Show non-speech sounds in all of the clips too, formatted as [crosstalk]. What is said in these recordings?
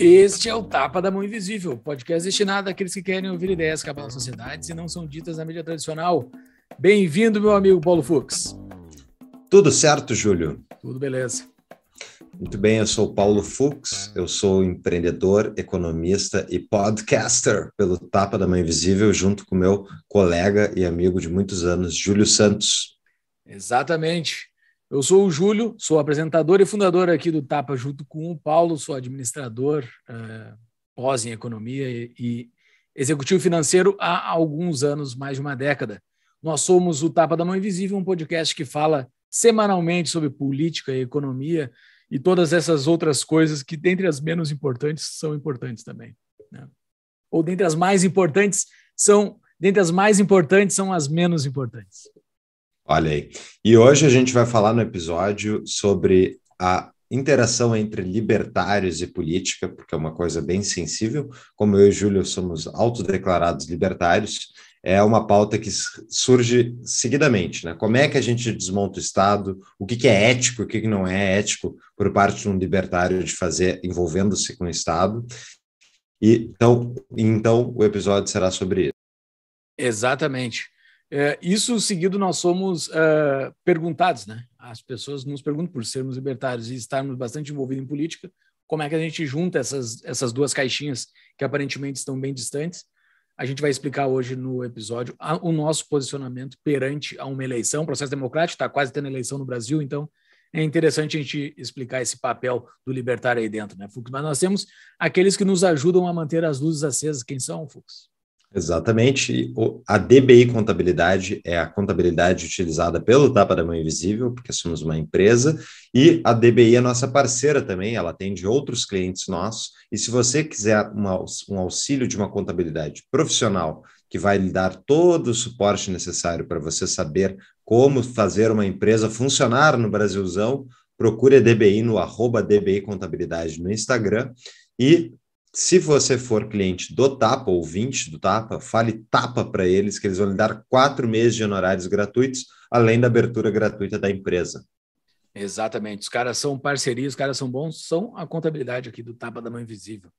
Este é o Tapa da Mão Invisível, podcast destinado àqueles que querem ouvir ideias que abalam sociedades e não são ditas na mídia tradicional. Bem-vindo, meu amigo Paulo Fux. Tudo certo, Júlio? Tudo beleza. Muito bem, eu sou Paulo Fux, eu sou empreendedor, economista e podcaster pelo Tapa da Mãe Invisível, junto com meu colega e amigo de muitos anos, Júlio Santos. Exatamente. Eu sou o Júlio, sou apresentador e fundador aqui do Tapa, junto com o Paulo, sou administrador, eh, pós em economia e, e executivo financeiro há alguns anos, mais de uma década. Nós somos o Tapa da Mãe Invisível, um podcast que fala semanalmente sobre política e economia e todas essas outras coisas que, dentre as menos importantes, são importantes também. Né? Ou dentre as mais importantes, são dentre as mais importantes são as menos importantes. Olha aí. E hoje a gente vai falar no episódio sobre a interação entre libertários e política, porque é uma coisa bem sensível. Como eu e Júlio somos autodeclarados libertários, é uma pauta que surge seguidamente. Né? Como é que a gente desmonta o Estado? O que, que é ético? O que, que não é ético por parte de um libertário de fazer envolvendo-se com o Estado? E, então, então, o episódio será sobre isso. Exatamente. É, isso seguido, nós somos uh, perguntados, né? As pessoas nos perguntam, por sermos libertários e estarmos bastante envolvidos em política, como é que a gente junta essas, essas duas caixinhas que aparentemente estão bem distantes a gente vai explicar hoje no episódio o nosso posicionamento perante a uma eleição, processo democrático, está quase tendo eleição no Brasil, então é interessante a gente explicar esse papel do libertário aí dentro, né, Fux? Mas nós temos aqueles que nos ajudam a manter as luzes acesas. Quem são, Fux? Exatamente. A DBI Contabilidade é a contabilidade utilizada pelo Tapa da Mão Invisível, porque somos uma empresa, e a DBI é nossa parceira também, ela atende outros clientes nossos. E se você quiser uma, um auxílio de uma contabilidade profissional que vai lhe dar todo o suporte necessário para você saber como fazer uma empresa funcionar no Brasilzão, procure a DBI no arroba DBI Contabilidade no Instagram. E se você for cliente do Tapa, ouvinte do Tapa, fale Tapa para eles, que eles vão lhe dar quatro meses de honorários gratuitos, além da abertura gratuita da empresa. Exatamente. Os caras são parcerias, os caras são bons, são a contabilidade aqui do Tapa da Mão Invisível.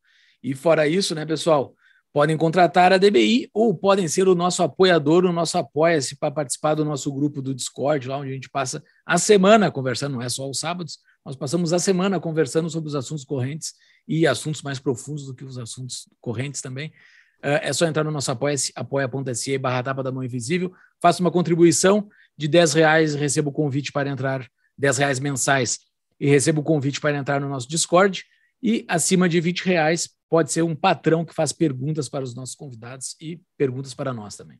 E fora isso, né, pessoal? Podem contratar a DBI ou podem ser o nosso apoiador, o nosso apoia-se para participar do nosso grupo do Discord, lá onde a gente passa a semana conversando, não é só os sábados, nós passamos a semana conversando sobre os assuntos correntes e assuntos mais profundos do que os assuntos correntes também. Eh, é só entrar no nosso apoia apoia.se barra tapa da mão invisível. Faça uma contribuição de 10 reais receba o convite para entrar, 10 reais mensais, e receba o convite para entrar no nosso Discord. E acima de 20 reais pode ser um patrão que faz perguntas para os nossos convidados e perguntas para nós também.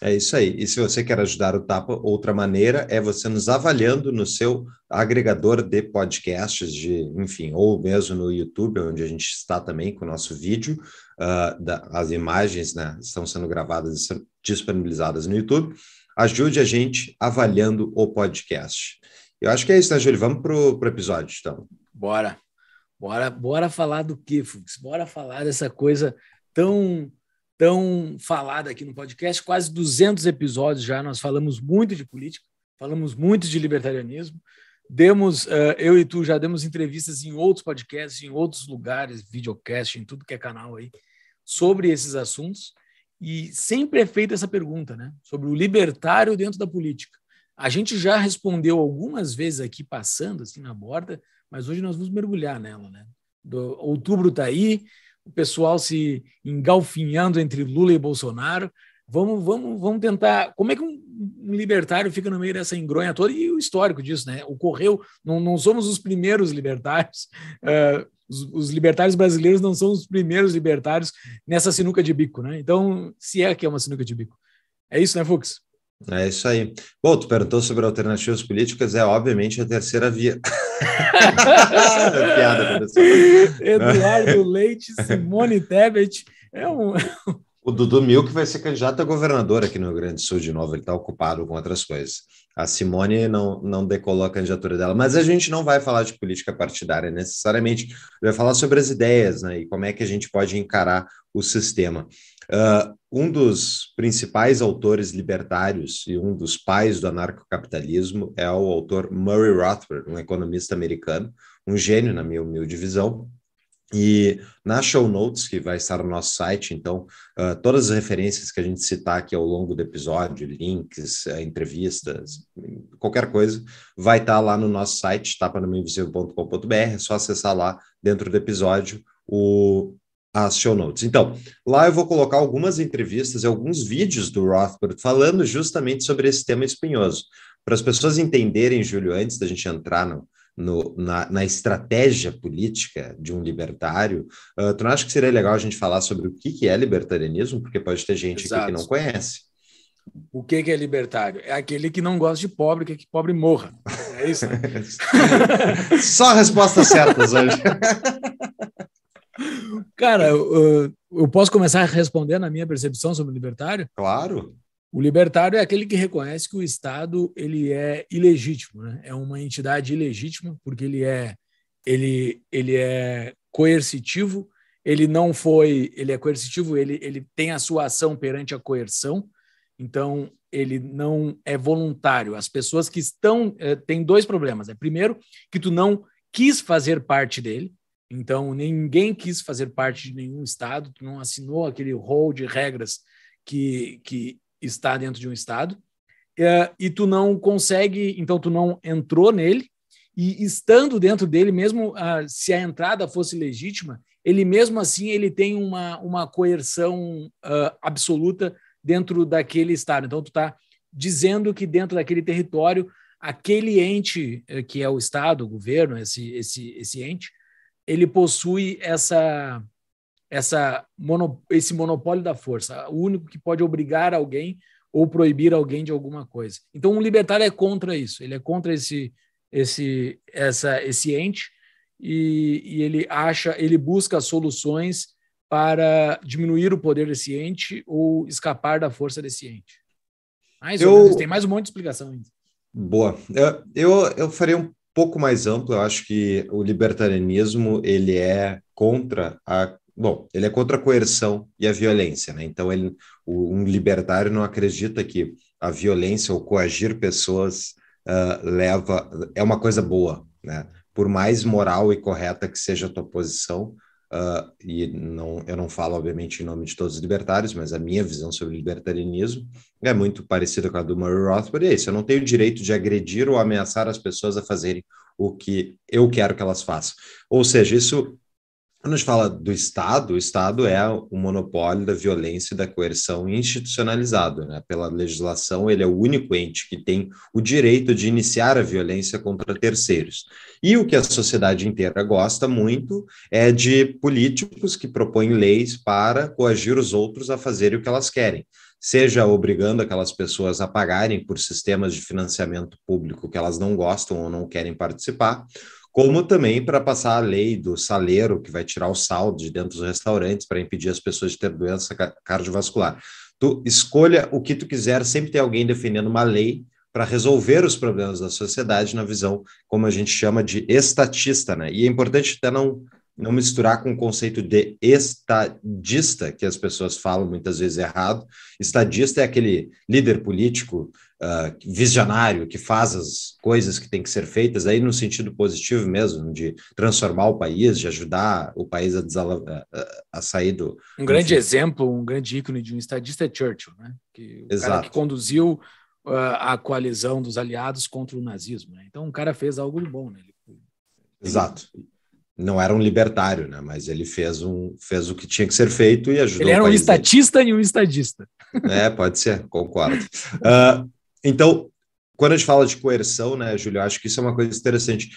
É isso aí. E se você quer ajudar o Tapa, outra maneira é você nos avaliando no seu agregador de podcasts, de, enfim, ou mesmo no YouTube, onde a gente está também com o nosso vídeo. Uh, da, as imagens né, estão sendo gravadas e disponibilizadas no YouTube. Ajude a gente avaliando o podcast. Eu acho que é isso, né, Júlio? Vamos para o episódio, então. Bora. Bora, bora falar do que, Fux? Bora falar dessa coisa tão tão falada aqui no podcast, quase 200 episódios já. Nós falamos muito de política, falamos muito de libertarianismo. Demos, uh, eu e tu já demos entrevistas em outros podcasts, em outros lugares, videocast, em tudo que é canal aí, sobre esses assuntos. E sempre é feita essa pergunta, né? Sobre o libertário dentro da política. A gente já respondeu algumas vezes aqui, passando assim na borda, mas hoje nós vamos mergulhar nela, né? Do, outubro está aí, o pessoal se engalfinhando entre Lula e Bolsonaro. Vamos, vamos, vamos tentar. Como é que um, um libertário fica no meio dessa engronha toda? E o histórico disso, né? Ocorreu, não, não somos os primeiros libertários. Uh, [laughs] os, os, libertários brasileiros não são os primeiros libertários nessa sinuca de bico, né? Então, se é que é uma sinuca de bico. É isso, né, Fux? É isso aí. Bom, tu perguntou sobre alternativas políticas, é obviamente a terceira via. [laughs] Piada, Eduardo Leite, Simone Tebet. É um. [laughs] O Dudu Milk vai ser candidato a governador aqui no Rio Grande do Sul de novo, ele está ocupado com outras coisas. A Simone não, não decolou a candidatura dela, mas a gente não vai falar de política partidária necessariamente, vai falar sobre as ideias né, e como é que a gente pode encarar o sistema. Uh, um dos principais autores libertários e um dos pais do anarcocapitalismo é o autor Murray Rothbard, um economista americano, um gênio, na minha humilde visão, e na show notes, que vai estar no nosso site, então, uh, todas as referências que a gente citar aqui ao longo do episódio, links, uh, entrevistas, qualquer coisa, vai estar tá lá no nosso site, tapanomeinvisível.com.br, é só acessar lá dentro do episódio o as show notes. Então, lá eu vou colocar algumas entrevistas e alguns vídeos do Rothbard falando justamente sobre esse tema espinhoso. Para as pessoas entenderem, Júlio, antes da gente entrar no, no, na, na, estratégia política de um libertário, uh, tu não acha que seria legal a gente falar sobre o que, que é libertarianismo? Porque pode ter gente aqui que não conhece. O que, que é libertário? É aquele que não gosta de pobre, que é que pobre morra. É isso? Né? [laughs] Só respostas certas hoje. [laughs] Cara, eu, eu posso começar respondendo a minha percepção sobre o libertário? Claro. O libertário é aquele que reconhece que o Estado ele é ilegítimo, né? é uma entidade ilegítima, porque ele é, ele, ele é coercitivo, ele não foi, ele é coercitivo, ele, ele tem a sua ação perante a coerção, então ele não é voluntário. As pessoas que estão, é, eh, tem dois problemas, é, primeiro, que tu não quis fazer parte dele, então, ninguém quis fazer parte de nenhum Estado, não assinou aquele rol de regras que, que está dentro de um Estado, é, e tu não consegue, então tu não entrou nele, e estando dentro dele, mesmo ah, se a entrada fosse legítima, ele mesmo assim ele tem uma, uma coerção uh, absoluta dentro daquele Estado. Então, tu está dizendo que dentro daquele território, aquele ente eh, que é o Estado, o governo, esse, esse, esse ente, ele possui essa essa mono, esse monopólio da força, o único que pode obrigar alguém ou proibir alguém de alguma coisa. Então, um libertário é contra isso, ele é contra esse esse essa esse ente e, e ele acha, ele busca soluções para diminuir o poder desse ente ou escapar da força desse ente. Mais eu... tem mais um monte de explicação ainda. Boa. Eu, eu, eu farei um pouco mais amplo. Eu acho que o libertarianismo ele é contra a bom, ele é contra a coerção e a violência, né? Então ele um libertário não acredita que a violência ou coagir pessoas uh, leva é uma coisa boa, né? Por mais moral e correta que seja a tua posição, Uh, e não, eu não falo, obviamente, em nome de todos os libertários, mas a minha visão sobre libertarianismo é muito parecida com a do Murray Rothbard, é isso, eu não tenho o direito de agredir ou ameaçar as pessoas a fazerem o que eu quero que elas façam. Ou seja, isso quando a gente fala do Estado, o Estado é o monopólio da violência e da coerção institucionalizado. Né? Pela legislação, ele é o único ente que tem o direito de iniciar a violência contra terceiros. E o que a sociedade inteira gosta muito é de políticos que propõem leis para coagir os outros a fazerem o que elas querem seja obrigando aquelas pessoas a pagarem por sistemas de financiamento público que elas não gostam ou não querem participar, como também para passar a lei do saleiro, que vai tirar o sal de dentro dos restaurantes para impedir as pessoas de ter doença cardiovascular. Tu escolha o que tu quiser, sempre tem alguém defendendo uma lei para resolver os problemas da sociedade na visão, como a gente chama de estatista, né? E é importante até não, não misturar com o conceito de estadista, que as pessoas falam muitas vezes errado. Estadista é aquele líder político uh, visionário, que faz as coisas que tem que ser feitas, aí no sentido positivo mesmo, de transformar o país, de ajudar o país a, a sair do. Um grande enfim. exemplo, um grande ícone de um estadista é Churchill, né? Que, o Exato. cara que conduziu uh, a coalizão dos aliados contra o nazismo. Né? Então, o cara fez algo de bom, né? Ele... Exato não era um libertário, né? Mas ele fez um fez o que tinha que ser feito e ajudou. Ele era um estatista dele. e um estadista. É, pode ser, concordo. Uh, [laughs] Então, quando a gente fala de coerção, né, Júlio, acho que isso é uma coisa interessante.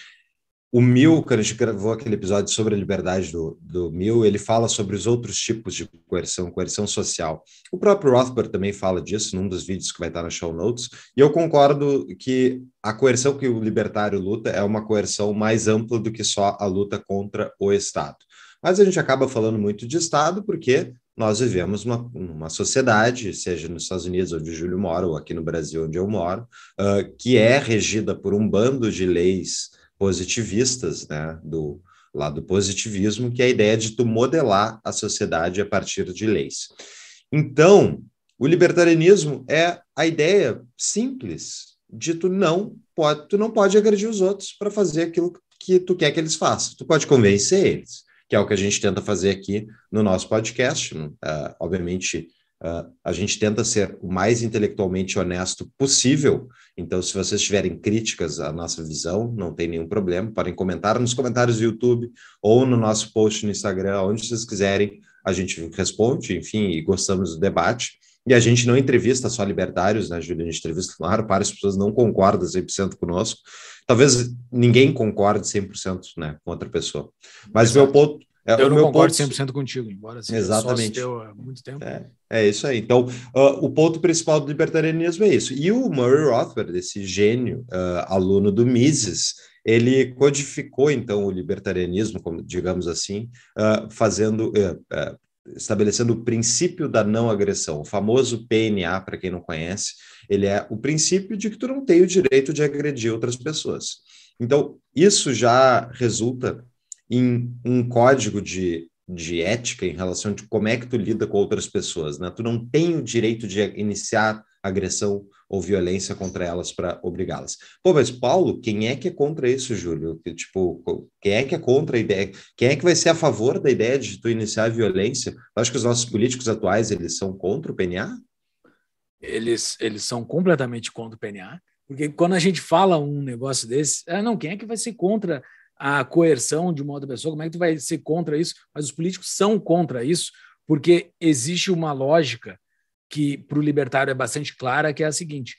O Mil, quando a gente gravou aquele episódio sobre a liberdade do, do Mil, ele fala sobre os outros tipos de coerção, coerção social. O próprio Rothbard também fala disso num dos vídeos que vai estar na show notes. E eu concordo que a coerção que o libertário luta é uma coerção mais ampla do que só a luta contra o Estado. Mas a gente acaba falando muito de Estado porque nós vivemos uma, uma sociedade, seja nos Estados Unidos, onde o Júlio mora, ou aqui no Brasil, onde eu moro, uh, que é regida por um bando de leis positivistas, né, do lado positivismo, que é a ideia de tu modelar a sociedade a partir de leis. Então, o libertarianismo é a ideia simples de tu não pode, tu não pode agredir os outros para fazer aquilo que tu quer que eles façam. Tu pode convencer eles, que é o que a gente tenta fazer aqui no nosso podcast. Uh, obviamente, uh, a gente tenta ser o mais intelectualmente honesto possível. Então, se vocês tiverem críticas à nossa visão, não tem nenhum problema. Podem comentar nos comentários do YouTube ou no nosso post no Instagram, onde vocês quiserem. A gente responde, enfim, e gostamos do debate. E a gente não entrevista só libertários, né, Júlio? A gente entrevista, claro, várias pessoas não concordam 100% conosco. Talvez ninguém concorde 100% né, com outra pessoa. Mas o meu ponto, é, eu não concordo ponto... 100% contigo, embora seja Exatamente. teu há muito tempo. É, é isso aí. Então, uh, o ponto principal do libertarianismo é isso. E o Murray Rothbard, esse gênio, uh, aluno do Mises, ele codificou, então, o libertarianismo, como, digamos assim, uh, fazendo, eh, eh, estabelecendo o princípio da não agressão, o famoso PNA, para quem não conhece, ele é o princípio de que tu não tem o direito de agredir outras pessoas. Então, isso já resulta em um código de, de ética em relação de como é que tu lida com outras pessoas, né? Tu não tem o direito de iniciar agressão ou violência contra elas para obrigá-las. Pô, mas Paulo, quem é que é contra isso, Júlio? Que, tipo, quem é que é contra a ideia? Quem é que vai ser a favor da ideia de tu iniciar a violência? Eu acho que os nossos políticos atuais, eles são contra o PNA? Eles, eles são completamente contra o PNA, porque quando a gente fala um negócio desse, ah, não, quem é que vai ser contra a coerção de uma outra pessoa? Como é que tu vai ser contra isso? Mas os políticos são contra isso, porque existe uma lógica que para o libertário é bastante clara, que é a seguinte: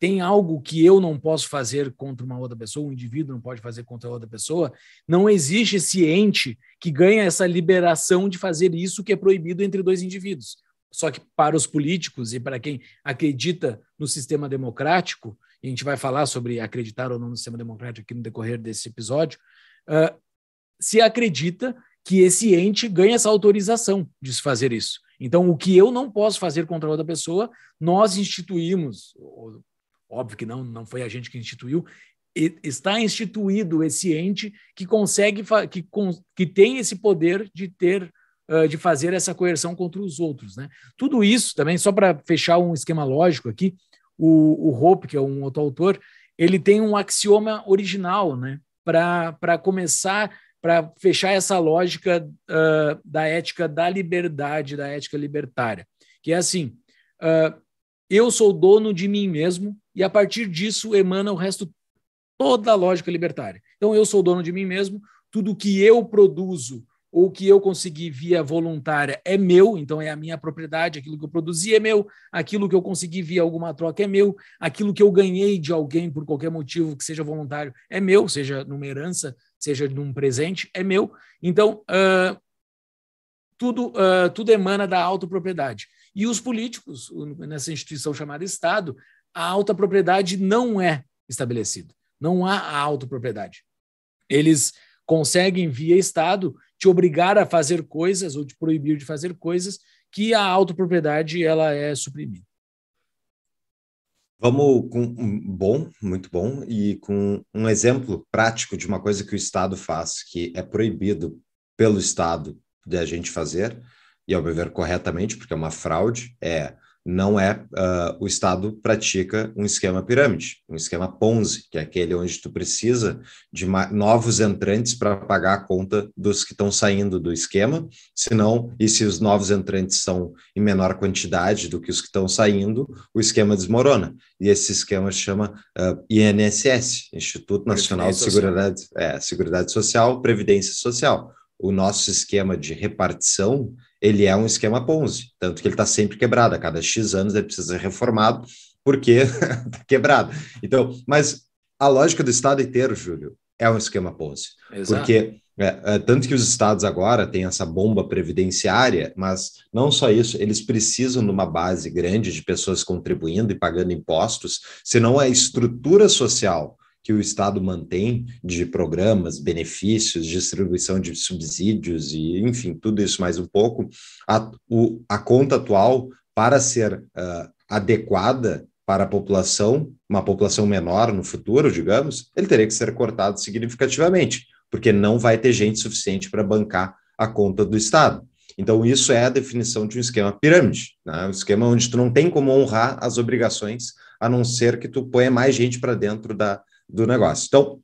tem algo que eu não posso fazer contra uma outra pessoa, um indivíduo não pode fazer contra outra pessoa, não existe esse ente que ganha essa liberação de fazer isso que é proibido entre dois indivíduos. Só que para os políticos e para quem acredita no sistema democrático, e a gente vai falar sobre acreditar ou não no sistema democrático aqui no decorrer desse episódio, uh, se acredita que esse ente ganha essa autorização de se fazer isso. Então, o que eu não posso fazer contra outra pessoa, nós instituímos, óbvio que não, não foi a gente que instituiu, está instituído esse ente que consegue, que, que tem esse poder de ter, de fazer essa coerção contra os outros. Né? Tudo isso também, só para fechar um esquema lógico aqui, o, o Hope, que é um outro autor, ele tem um axioma original, né? Para começar para fechar essa lógica uh, da ética da liberdade, da ética libertária, que é assim: uh, eu sou dono de mim mesmo e a partir disso emana o resto toda a lógica libertária. Então eu sou dono de mim mesmo, tudo que eu produzo ou que eu consegui via voluntária é meu, então é a minha propriedade, aquilo que eu produzi é meu, aquilo que eu consegui via alguma troca é meu, aquilo que eu ganhei de alguém por qualquer motivo que seja voluntário é meu, seja numa herança, seja num presente, é meu. Então, uh, tudo, uh, tudo emana da autopropriedade. E os políticos, nessa instituição chamada Estado, a alta propriedade não é estabelecida. Não há a autopropriedade. Eles conseguem, via Estado, te obrigar a fazer coisas ou te proibir de fazer coisas que a autopropriedade ela é suprimida. Vamos com um bom, muito bom, e com um exemplo prático de uma coisa que o Estado faz, que é proibido pelo Estado de a gente fazer, e ao meu ver corretamente, porque é uma fraude, é não é uh, o Estado pratica um esquema pirâmide, um esquema Ponzi, que é aquele onde tu precisa de novos entrantes para pagar a conta dos que estão saindo do esquema, senão, e se os novos entrantes são em menor quantidade do que os que estão saindo, o esquema desmorona. E esse esquema se chama uh, ah, INSS, Instituto Nacional de Seguridade, é, Seguridade Social, Previdência Social. O nosso esquema de repartição ele é um esquema Ponzi, tanto que ele está sempre quebrado, a cada X anos ele precisa ser reformado, porque está [laughs] quebrado. Então, mas a lógica do Estado inteiro, Júlio, é um esquema Ponzi. Exato. Porque é, é, tanto que os estados agora têm essa bomba previdenciária, mas não só isso, eles precisam de uma base grande de pessoas contribuindo e pagando impostos, senão a estrutura social que o Estado mantém de programas, benefícios, distribuição de subsídios e, enfim, tudo isso mais um pouco, a, o, a conta atual, para ser uh, adequada para a população, uma população menor no futuro, digamos, ele teria que ser cortado significativamente, porque não vai ter gente suficiente para bancar a conta do Estado. Então, isso é a definição de um esquema pirâmide, né? um esquema onde tu não tem como honrar as obrigações, a não ser que tu ponha mais gente para dentro da, do negócio. Então,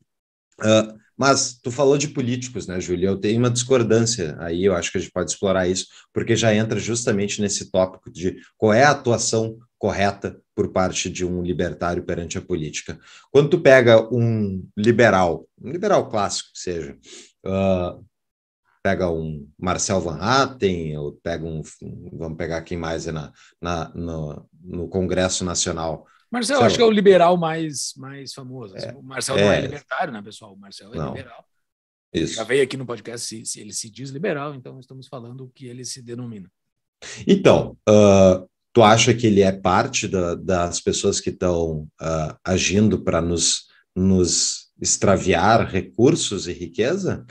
uh, mas tu falou de políticos, né, Júlia? Eu tenho uma discordância aí, eu acho que a gente pode explorar isso, porque já entra justamente nesse tópico de qual é a atuação correta por parte de um libertário perante a política. Quando tu pega um liberal, um liberal clássico, seja, uh, pega um Marcel Van Hatten, ou pega um, vamos pegar quem mais é na, na no, no, Congresso Nacional, Marcel, Marcelo. acho que é o liberal mais, mais famoso. Assim. É. O Marcel é. não é libertário, né, pessoal? O Marcel é não. liberal. Isso. Já veio aqui no podcast, se, se, ele se diz liberal, então estamos falando o que ele se denomina. Então, uh, tu acha que ele é parte da, das pessoas que estão uh, agindo para nos, nos extraviar recursos e riqueza?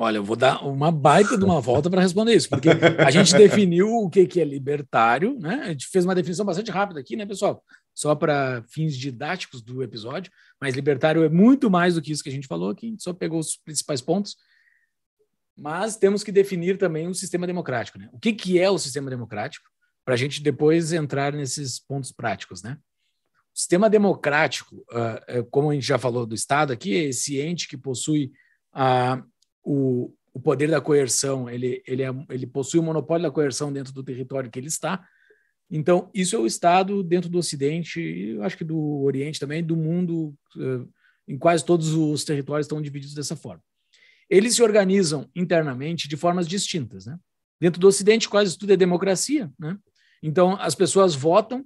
Olha, eu vou dar uma baita de uma volta para responder isso, porque a gente definiu o que, que é libertário, né? A gente fez uma definição bastante rápida aqui, né, pessoal? Só para fins didáticos do episódio, mas libertário é muito mais do que isso que a gente falou aqui, a gente só pegou os principais pontos. Mas temos que definir também o sistema democrático, né? O que, que é o sistema democrático, para a gente depois entrar nesses pontos práticos, né? O sistema democrático, ah, é, como a gente já falou do Estado aqui, é esse ente que possui a o, o poder da coerção, ele, ele, é, ele possui o monopólio da coerção dentro do território que ele está. Então, isso é o Estado dentro do Ocidente, e acho que do Oriente também, do mundo, eh, em quase todos os territórios estão divididos dessa forma. Eles se organizam internamente de formas distintas. Né? Dentro do Ocidente, quase tudo é democracia. Né? Então, as pessoas votam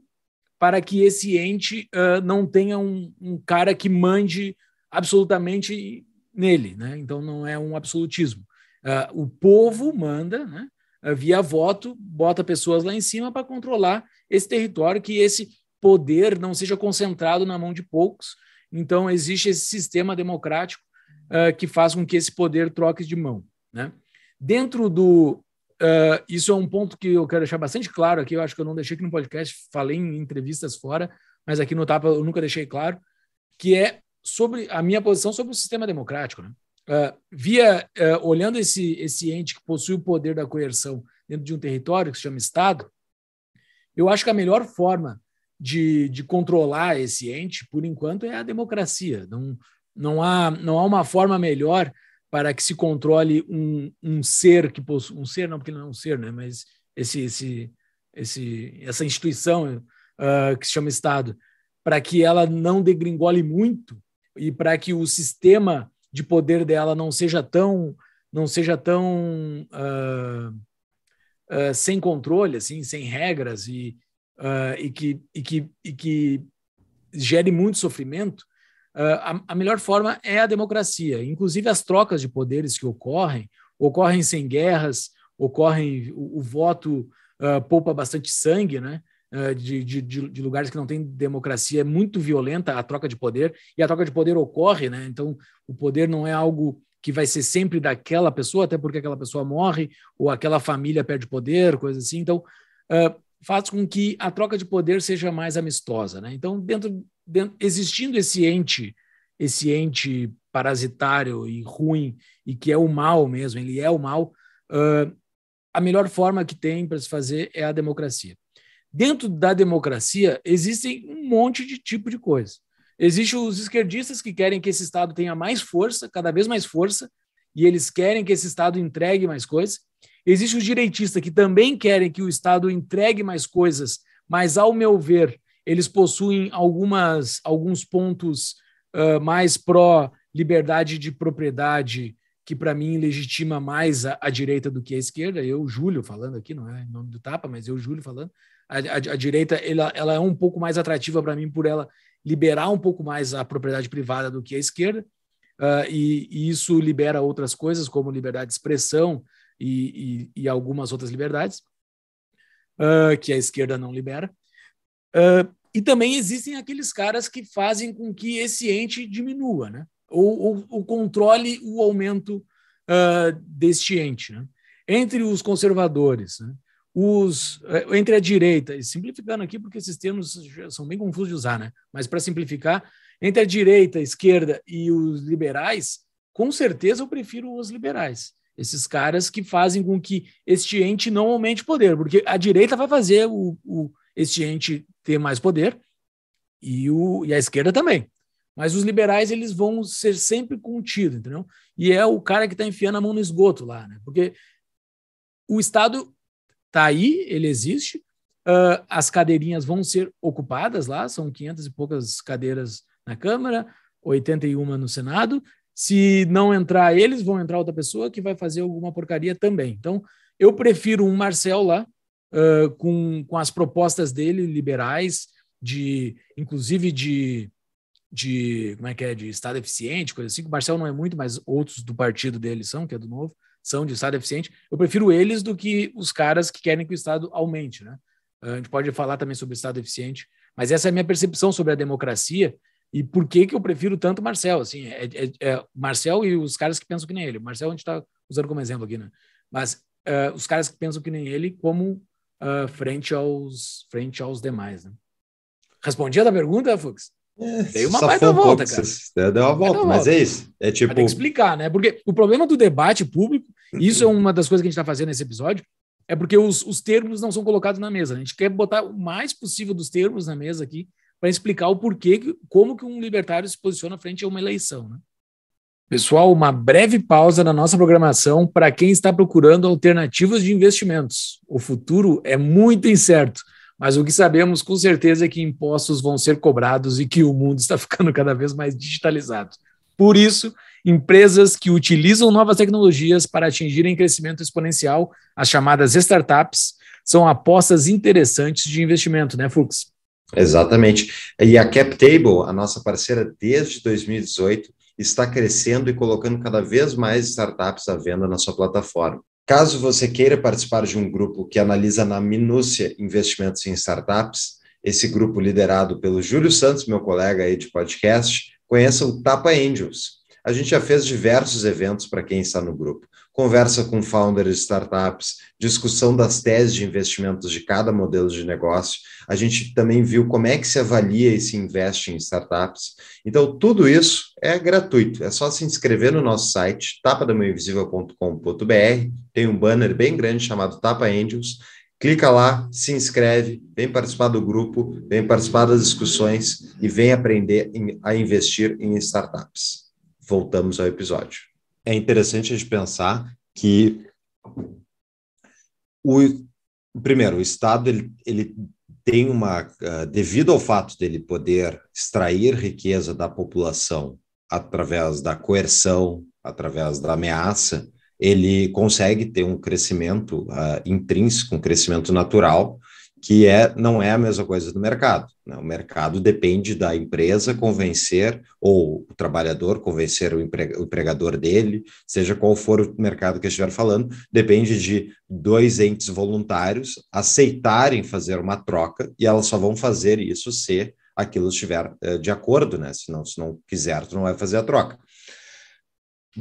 para que esse ente uh, não tenha um, um cara que mande absolutamente nele, né? Então não é um absolutismo. Uh, o povo manda, né? Ah, via voto, bota pessoas lá em cima para controlar esse território, que esse poder não seja concentrado na mão de poucos. Então existe esse sistema democrático uh, que faz com que esse poder troque de mão, né? Dentro do isso é um ponto que eu quero deixar bastante claro aqui. Eu acho que eu não deixei aqui no podcast, falei em entrevistas fora, mas aqui no Tapa eu nunca deixei claro que é sobre a minha posição sobre o sistema democrático. Né? Uh, via uh, olhando esse, esse ente que possui o poder da coerção dentro de um território que se chama Estado, eu acho que a melhor forma de, de controlar esse ente, por enquanto, é a democracia. Não, não, há, não há uma forma melhor para que se controle um, um ser que possui. Um ser, não, porque não é um ser, né? mas esse, esse, esse, essa instituição uh, que se chama Estado, para que ela não degringole muito e para que o sistema de poder dela não seja tão não seja tão uh, uh, sem controle assim sem regras e, uh, e, que, e, que, e que gere muito sofrimento a, a melhor forma é a democracia inclusive as trocas de poderes que ocorrem ocorrem sem guerras ocorrem o, o voto poupa bastante sangue né eh, de, de, de, lugares que não tem democracia é muito violenta a troca de poder, e a troca de poder ocorre, né? Então, o poder não é algo que vai ser sempre daquela pessoa, até porque aquela pessoa morre, ou aquela família perde poder, coisa assim. Então, uh, faz com que a troca de poder seja mais amistosa, né? Então, dentro, dentro existindo esse ente, esse ente parasitário e ruim, e que é o mal mesmo, ele é o mal, uh, a melhor forma que tem para se fazer é a democracia dentro da democracia existem um monte de tipo de coisa. Existem os esquerdistas que querem que esse Estado tenha mais força, cada vez mais força, e eles querem que esse Estado entregue mais coisas. Existem os direitistas que também querem que o Estado entregue mais coisas, mas, ao meu ver, eles possuem algumas, alguns pontos uh, mais pró-liberdade de propriedade, que para mim legitima mais a, a, direita do que a esquerda. Eu, Júlio, falando aqui, não é em nome do Tapa, mas eu, Júlio, falando a, a, a direita ela, ela é um pouco mais atrativa para mim por ela liberar um pouco mais a propriedade privada do que a esquerda, uh, e, e, isso libera outras coisas, como liberdade de expressão e, e, e algumas outras liberdades, uh, que a esquerda não libera. Uh, e também existem aqueles caras que fazem com que esse ente diminua, né? ou, controle o aumento deste ente. Né? Entre os conservadores, né? os eh, entre a direita, e simplificando aqui porque esses termos são bem confusos de usar, né? Mas para simplificar, entre a direita, a esquerda e os liberais, com certeza eu prefiro os liberais. Esses caras que fazem com que este ente não aumente poder, porque a direita vai fazer o, o este ente ter mais poder e, o, e a esquerda também. Mas os liberais eles vão ser sempre contidos, entendeu? E é o cara que está enfiando a mão no esgoto lá, né? Porque o Estado está aí, ele existe. Uh, as cadeirinhas vão ser ocupadas lá, são 500 e poucas cadeiras na Câmara, 81 no Senado. Se não entrar eles, vão entrar outra pessoa que vai fazer alguma porcaria também. Então, eu prefiro um Marcel lá, uh, com, com as propostas dele, liberais, de inclusive de, de como é que é, de Estado eficiente, coisa assim, que o Marcel não é muito, mas outros do partido dele são, que é do novo são de Estado eficiente, eu prefiro eles do que os caras que querem que o Estado aumente. Né? Ah, a gente pode falar também sobre Estado eficiente, mas essa é a minha percepção sobre a democracia e por que, que eu prefiro tanto Marcel. Assim, é, é, é, é Marcel e os caras que pensam que nem ele. Marcel a gente está usando como exemplo aqui, né? mas uh, os caras que pensam que nem ele como uh, frente, aos, frente aos demais. Né? Respondi a pergunta, Fux? É, deu uma baita volta, cara. Deu uma volta, mas é isso. É tipo. Tem que tipo explicar, né? Porque o problema do debate público, uhum. isso é uma das coisas que a gente está fazendo nesse episódio, é porque os, os termos não são colocados na mesa. A gente quer botar o mais possível dos termos na mesa aqui para explicar o porquê, como que um libertário se posiciona frente a uma eleição, né? Pessoal, uma breve pausa na nossa programação para quem está procurando alternativas de investimentos. O futuro é muito incerto mas o que sabemos com certeza é que impostos vão ser cobrados e que o mundo está [laughs] ficando cada vez mais digitalizado. Por isso, empresas que utilizam novas tecnologias para atingirem crescimento exponencial, as chamadas startups, são apostas interessantes de investimento, né, Fux? Exatamente. E a CapTable, a nossa parceira desde 2018, está crescendo e colocando cada vez mais startups à venda na sua plataforma. Caso você queira participar de um grupo que analisa na minúcia investimentos em startups, esse grupo liderado pelo Júlio Santos, meu colega aí de podcast, conheça o Tapa Angels. A gente já fez diversos eventos para quem está no grupo conversa com founders de startups, discussão das teses de investimentos de cada modelo de negócio. A gente também viu como é que se avalia e se investe em startups. Então, tudo isso é gratuito, é só se inscrever no nosso site, tapadamãoinvisível.com.br, tem um banner bem grande chamado Tapa Angels, clica lá, se inscreve, vem participar do grupo, vem participar das discussões e vem aprender a investir em startups. Voltamos ao episódio é interessante a gente pensar que o primeiro o Estado ele, ele tem uma uh, devido ao fato dele poder extrair riqueza da população através da coerção, através da ameaça, ele consegue ter um crescimento uh, intrínseco, um crescimento natural que é, não é a mesma coisa do mercado. Né? O mercado depende da empresa convencer, ou o trabalhador convencer o, empre, o empregador dele, seja qual for o mercado que estiver falando, depende de dois entes voluntários aceitarem fazer uma troca, e elas só vão fazer isso se aquilo estiver eh, de acordo, né? Se não, se não quiser, tu não vai fazer a troca.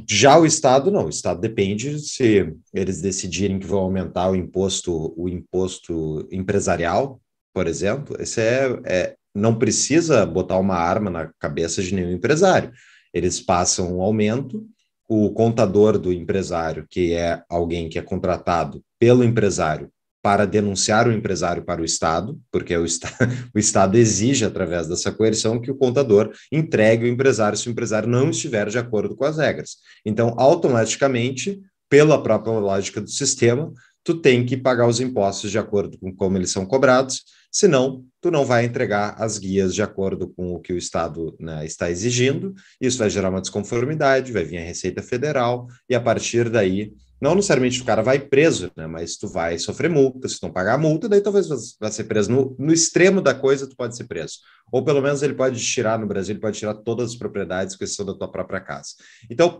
Já o Estado, não, o Estado depende se eles decidirem que vão aumentar o imposto, o imposto empresarial, por exemplo, esse é, é não precisa botar uma arma na cabeça de nenhum empresário. Eles passam um aumento, o contador do empresário, que é alguém que é contratado pelo empresário para denunciar o empresário para o Estado, porque o, está, [laughs] o, Estado exige, através dessa coerção, que o contador entregue o empresário se o empresário não estiver de acordo com as regras. Então, automaticamente, pela própria lógica do sistema, tu tem que pagar os impostos de acordo com como eles são cobrados, senão tu não vai entregar as guias de acordo com o que o Estado né, está exigindo, isso vai gerar uma desconformidade, vai vir a Receita Federal, e a partir daí não necessariamente o cara vai preso, né? Mas tu vai sofrer multa, se não pagar a multa, daí talvez vai ser preso. No, no, extremo da coisa, tu pode ser preso. Ou pelo menos ele pode tirar, no Brasil, ele pode tirar todas as propriedades que são da tua própria casa. Então,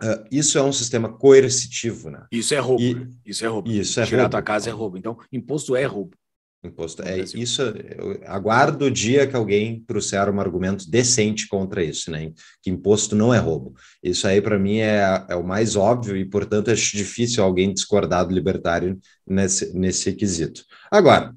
uh, isso é um sistema coercitivo, né? Isso é roubo. E, né? isso é roubo. Isso é Tirar roubo. tua casa é roubo. Então, imposto é roubo. Imposto. É, isso, eu aguardo o dia que alguém trouxer um argumento decente contra isso, né? Que imposto não é roubo. Isso aí, para mim, é, é o mais óbvio e, portanto, acho difícil alguém discordar do libertário nesse, nesse quesito. Agora,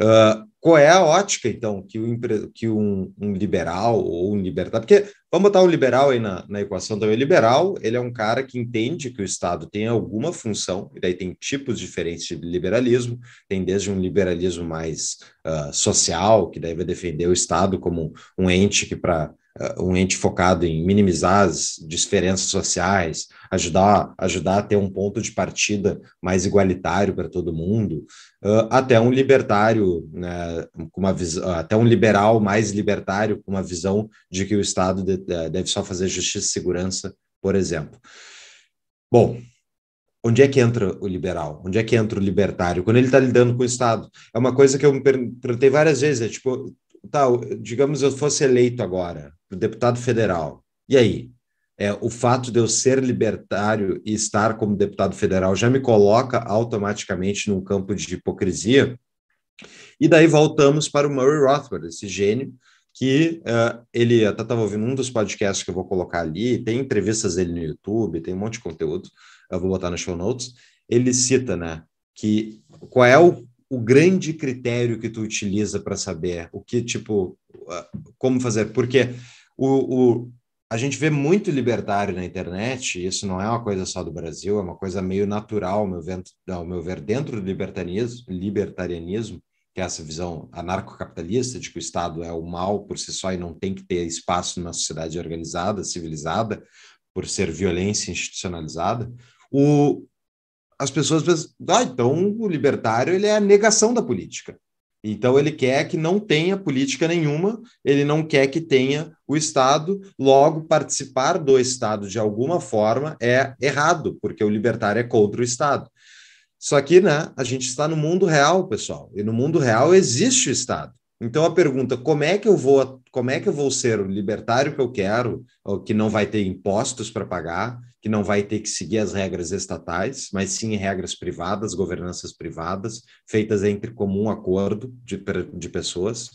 uh, qual é a ótica, então, que, o, que um, um, liberal ou um libertário. Porque Vamos botar o liberal aí na, na equação também. O liberal, ele é um cara que entende que o Estado tem alguma função, e daí tem tipos diferentes de liberalismo, tem desde um liberalismo mais uh, social, que daí vai defender o Estado como um ente que para eh, um ente focado em minimizar as diferenças sociais, ajudar, ajudar a ter um ponto de partida mais igualitário para todo mundo, eh, até um libertário, né, com uma visão, até um liberal mais libertário, com uma visão de que o Estado deve só fazer justiça e segurança, por exemplo. Bom, onde é que entra o liberal? Onde é que entra o libertário? Quando ele está lidando com o Estado. É uma coisa que eu me perguntei várias vezes, é tipo, tá, digamos eu fosse eleito agora, deputado federal, e aí? É, o fato de eu ser libertário e estar como deputado federal já me coloca automaticamente num campo de hipocrisia. E daí voltamos para o Murray Rothbard, esse gênio que uh, ele até estava ouvindo um dos podcasts que eu vou colocar ali, tem entrevistas dele no YouTube, tem um monte de conteúdo, eu vou botar nas show notes. Ele cita, né, que qual é o o grande critério que tu utiliza para saber o que, tipo, como fazer? Porque o, o, a gente vê muito libertário na internet, isso não é uma coisa só do Brasil, é uma coisa meio natural, ao meu, vento, ao meu ver, dentro do libertarianismo, libertarianismo, que é essa visão anarcocapitalista de que o Estado é o mal por si só e não tem que ter espaço numa sociedade organizada, civilizada, por ser violência institucionalizada. O, as pessoas pensam, ah, então o libertário ele é a negação da política. Então ele quer que não tenha política nenhuma, ele não quer que tenha o Estado, logo participar do Estado de alguma forma é errado, porque o libertário é contra o Estado. Só que, né, a gente está no mundo real, pessoal, e no mundo real existe o Estado. Então a pergunta, como é que eu vou, como é que eu vou ser o libertário que eu quero, que não vai ter impostos para pagar, que não vai ter que seguir as regras estatais, mas sim regras privadas, governanças privadas, feitas entre comum acordo de, de pessoas.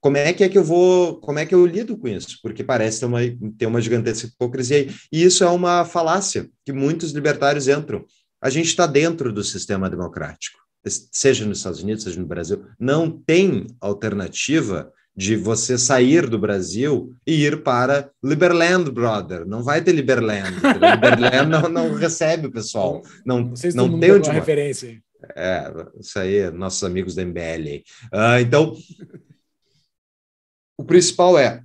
Como é que é que eu vou, como é que eu lido com isso? Porque parece ter uma, ter uma gigantesca hipocrisia E isso é uma falácia que muitos libertários entram. A gente está dentro do sistema democrático seja nos Estados Unidos, seja no Brasil, não tem alternativa de você sair do Brasil e ir para Liberland, brother. Não vai ter Liberland. [laughs] Liberland não, não recebe o pessoal. Não, não tem onde. referência. É, isso aí, nossos amigos da MBL. Uh, ah, então, o principal é: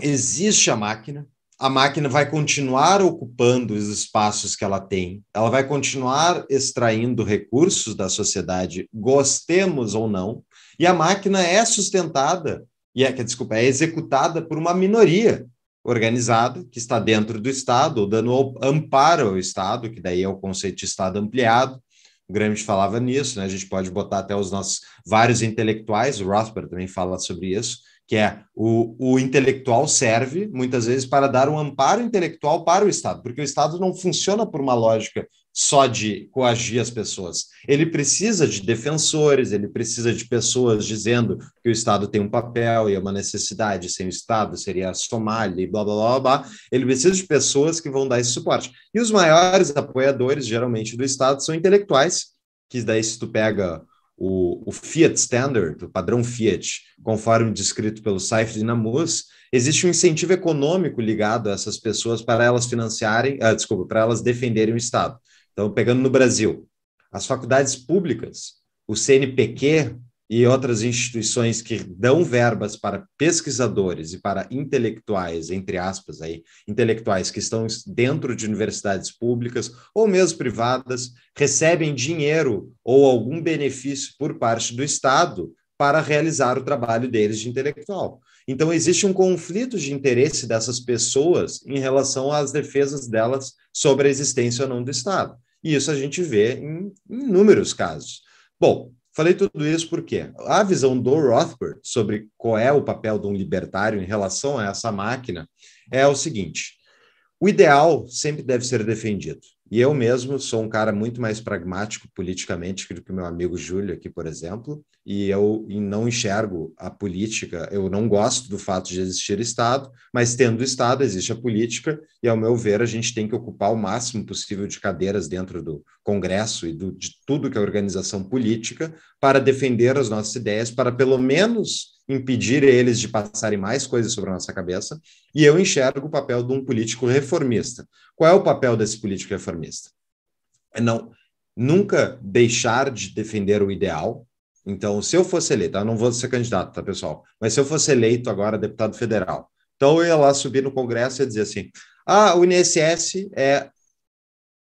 existe a máquina, a máquina vai continuar ocupando os espaços que ela tem, ela vai continuar extraindo recursos da sociedade, gostemos ou não, e a máquina é sustentada, e é, desculpa, é executada por uma minoria organizada que está dentro do Estado, dando amparo ao Estado, que daí é o conceito de Estado ampliado. O Gramsci falava nisso, né? a gente pode botar até os nossos vários intelectuais, o Rothbard também fala sobre isso, que é o, o intelectual serve muitas vezes para dar um amparo intelectual para o Estado, porque o Estado não funciona por uma lógica só de coagir as pessoas. Ele precisa de defensores, ele precisa de pessoas dizendo que o Estado tem um papel e é uma necessidade, sem o Estado seria a Somália e blá, blá, blá, blá. Ele precisa de pessoas que vão dar esse suporte. E os maiores apoiadores, geralmente, do Estado são intelectuais, que daí se tu pega o, o, Fiat Standard, o padrão Fiat, conforme descrito pelo Saif Dinamus, existe um incentivo econômico ligado a essas pessoas para elas financiarem, ah, desculpa, para elas defenderem o Estado. Então, pegando no Brasil, as faculdades públicas, o CNPq, e outras instituições que dão verbas para pesquisadores e para intelectuais, entre aspas, aí, intelectuais que estão dentro de universidades públicas ou mesmo privadas, recebem dinheiro ou algum benefício por parte do Estado para realizar o trabalho deles de intelectual. Então, existe um conflito de interesse dessas pessoas em relação às defesas delas sobre a existência ou não do Estado. E isso a gente vê em inúmeros casos. Bom, Falei tudo isso porque a visão do Rothbard sobre qual é o papel de um libertário em relação a essa máquina é o seguinte: o ideal sempre deve ser defendido. E eu mesmo sou um cara muito mais pragmático politicamente do que o meu amigo Júlio aqui, por exemplo, e eu não enxergo a política, eu não gosto do fato de existir Estado, mas tendo Estado existe a política, e ao meu ver a gente tem que ocupar o máximo possível de cadeiras dentro do Congresso e do, de tudo que é organização política para defender as nossas ideias, para pelo menos impedir eles de passarem mais coisas sobre a nossa cabeça, e eu enxergo o papel de um político reformista. Qual é o papel desse político reformista? É não nunca deixar de defender o ideal. Então, se eu fosse eleito, eu não vou ser candidato, tá, pessoal? Mas se eu fosse eleito agora deputado federal, então eu ia lá subir no Congresso e dizer assim: "Ah, o INSS é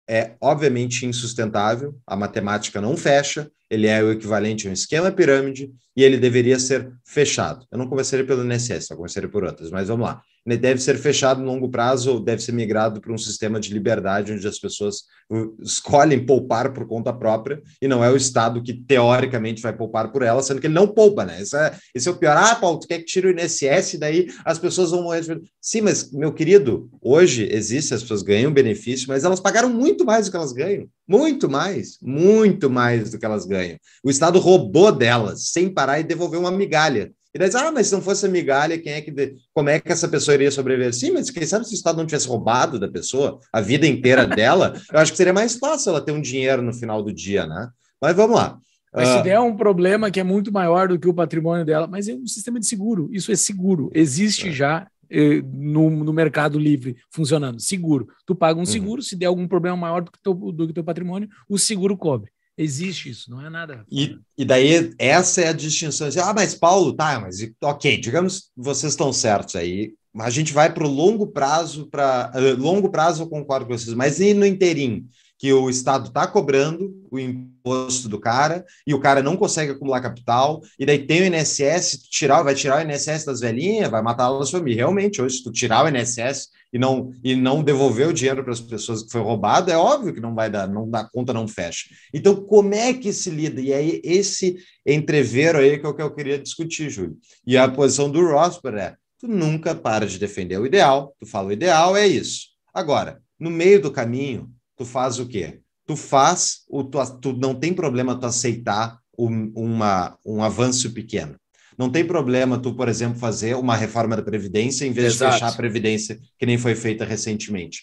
é obviamente insustentável, a matemática não fecha, ele é o equivalente a um esquema pirâmide e ele deveria ser fechado. Eu não começaria pelo INSS, eu começaria por outras, mas vamos lá né, deve ser fechado no longo prazo ou deve ser migrado para um sistema de liberdade onde as pessoas uh, escolhem poupar por conta própria e não é o Estado que teoricamente vai poupar por ela, sendo que ele não poupa, né? Esse é, esse é o pior. Ah, Paulo, tu quer que tire o INSS, daí as pessoas vão morrer. De... Sim, mas, meu querido, hoje existe, as pessoas ganham benefício, mas elas pagaram muito mais do que elas ganham. Muito mais, muito mais do que elas ganham. O Estado roubou delas sem parar e devolveu uma migalha. E daí, ah, mas se não fosse a migalha, quem é que de... como é que essa pessoa iria sobreviver? Sim, mas quem sabe se o Estado não tivesse roubado da pessoa a vida inteira [laughs] dela, eu acho que seria mais fácil ela ter um dinheiro no final do dia, né? Mas vamos lá. Mas se ah. der um problema que é muito maior do que o patrimônio dela, mas é um sistema de seguro, isso é seguro, existe é. já eh, no, no, mercado livre funcionando, seguro. Tu paga um uhum. seguro, uhum. se der algum problema maior do que teu, teu patrimônio, o seguro cobre. Existe isso, não é nada. E, e daí essa é a distinção. Ah, mas Paulo, tá, mas ok, digamos vocês estão certos aí. A gente vai para o longo prazo, para eh, longo prazo eu concordo com vocês, mas e no inteirinho? Que o Estado está cobrando o imposto do cara e o cara não consegue acumular capital, e daí tem o INSS, tirar, vai tirar o INSS das velhinhas, vai matar a sua família. Realmente, hoje, se tu tirar o INSS e não, e não devolver o dinheiro para as pessoas que foi roubado, é óbvio que não vai dar, não dá conta, não fecha. Então, como é que se lida? E aí, esse entrevero aí que é o que eu queria discutir, Júlio. E a posição do Rosper é: tu nunca para de defender o ideal, tu fala o ideal é isso. Agora, no meio do caminho, tu faz o quê? Tu faz, o, tu, tu não tem problema tu aceitar um, uma, um avanço pequeno. Não tem problema tu, por exemplo, fazer uma reforma da Previdência em vez Exato. de fechar a Previdência, que nem foi feita recentemente.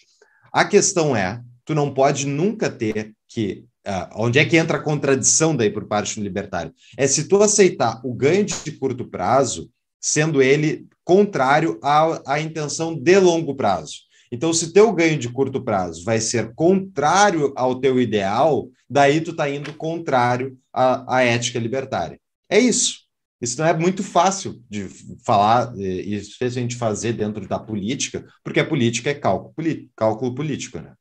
A questão é, tu não pode nunca ter que Uh, onde é que entra a contradição daí por parte do libertário? É se tu aceitar o ganho de curto prazo, sendo ele contrário à, à intenção de longo prazo. Então, se teu ganho de curto prazo vai ser contrário ao teu ideal, daí tu está indo contrário à, à ética libertária. É isso. Isso não é muito fácil de falar e a gente fazer dentro da política, porque a política é cálculo, cálculo político, né?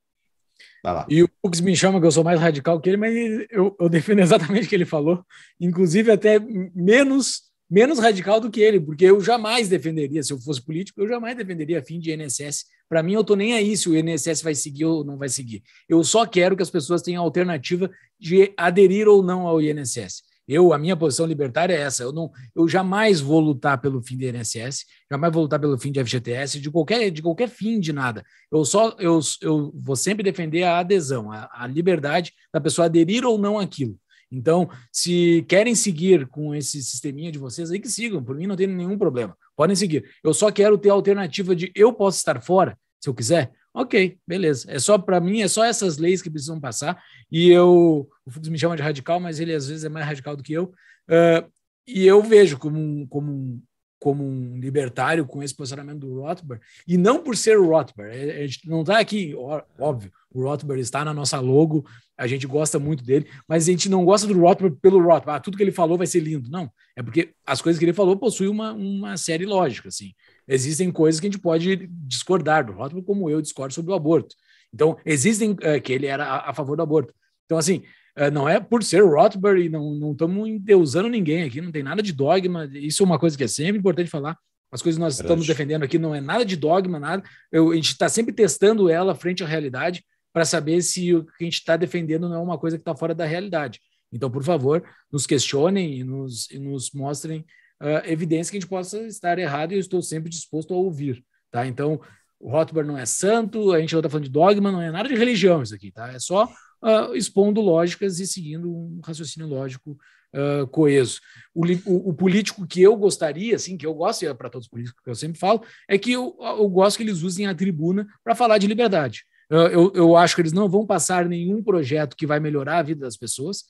E o Hux me chama que eu sou mais radical que ele, mas eu, eu defendo [laughs] exatamente o que ele falou, inclusive até menos menos radical do que ele, porque eu jamais defenderia, se eu fosse político, eu jamais defenderia a fim de INSS. Para mim, eu tô nem aí se o INSS vai seguir ou não vai seguir. Eu só quero que as pessoas tenham a alternativa de aderir ou não ao INSS. Eu, a minha posição libertária é essa. Eu não, eu jamais vou lutar pelo fim do INSS, jamais vou lutar pelo fim de FGTS, de qualquer, de qualquer fim de nada. Eu só, eu, eu vou sempre defender a adesão, a, a liberdade da pessoa aderir ou não aquilo. Então, se querem seguir com esse sisteminha de vocês aí, que sigam. Por mim não tem nenhum problema. Podem seguir. Eu só quero ter a alternativa de eu posso estar fora, se eu quiser, Ok, beleza. É só para mim, é só essas leis que precisam passar. E eu, o Fux me chama de radical, mas ele às vezes é mais radical do que eu. Uh, e eu vejo como um, como um, como um libertário com esse posicionamento do Rothbard, e não por ser o Rothbard, é, a gente não está aqui, óbvio, o Rothbard está na nossa logo, a gente gosta muito dele, mas a gente não gosta do Rothbard pelo Rothbard, ah, tudo que ele falou vai ser lindo, não, é porque as coisas que ele falou possuem uma, uma série lógica, assim, existem coisas que a gente pode discordar do Rothbard, como eu discordo sobre o aborto. Então, existem é, que ele era a, a, favor do aborto. Então, assim, eh, não é por ser Rothbard e não estamos endeusando ninguém aqui, não tem nada de dogma. Isso é uma coisa que é sempre importante falar. As coisas que nós Verdade. estamos defendendo aqui não é nada de dogma, nada. Eu, a gente está sempre testando ela frente à realidade para saber se o que a gente está defendendo não é uma coisa que está fora da realidade. Então, por favor, nos questionem e nos, e nos mostrem uh, ah, evidência que a gente possa estar errado e eu estou sempre disposto a ouvir, tá? Então, o Rothbard não é santo, a gente não está falando de dogma, não é nada de religião isso aqui, tá? É só uh, expondo lógicas e seguindo um raciocínio lógico uh, coeso. O, o, o, político que eu gostaria, assim, que eu gosto, e é para todos os políticos que eu sempre falo, é que eu, eu gosto que eles usem a tribuna para falar de liberdade. eu, eu acho que eles não vão passar nenhum projeto que vai melhorar a vida das pessoas,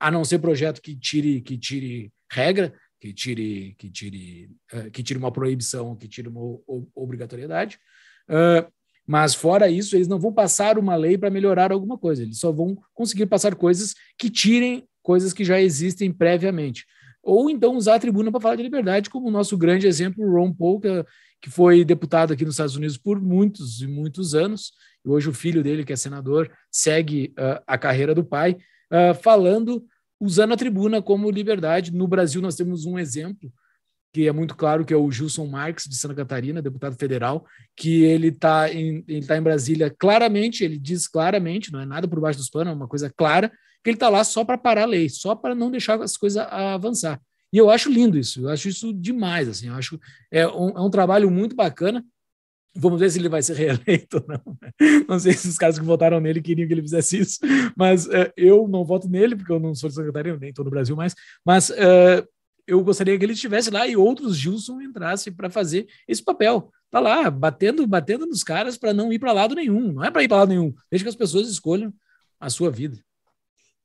a não ser projeto que tire, que tire regra, que tire, que tire, uh, que tire uma proibição, que tire uma obrigatoriedade. Uh, mas fora isso, eles não vão passar uma lei para melhorar alguma coisa. Eles só vão conseguir passar coisas que tirem coisas que já existem previamente. Ou então usar a tribuna para falar de liberdade, como o nosso grande exemplo, Ron Paul, que, que foi deputado aqui nos Estados Unidos por muitos e muitos anos, e hoje o filho dele, que é senador, segue uh, a carreira do pai, uh, falando usando a tribuna como liberdade. No Brasil, nós temos um exemplo que é muito claro, que é o Gilson Marques, de Santa Catarina, deputado federal, que ele está em, tá em Brasília claramente, ele diz claramente, não é nada por baixo dos panos, é uma coisa clara, que ele está lá só para parar a lei, só para não deixar as coisas avançar. E eu acho lindo isso, eu acho isso demais, assim, eu acho é um, é um trabalho muito bacana, Vamos ver se ele vai ser reeleito ou não. Né? Não sei se os caras que votaram nele queriam que ele fizesse isso, mas uh, eu não voto nele, porque eu não sou de Santa Catarina, nem estou no Brasil mais, mas uh, eu gostaria que ele estivesse lá e outros Gilson entrassem para fazer esse papel. Tá lá, batendo, batendo nos caras para não ir para lado nenhum. Não é para ir para lado nenhum. Deixa que as pessoas escolham a sua vida.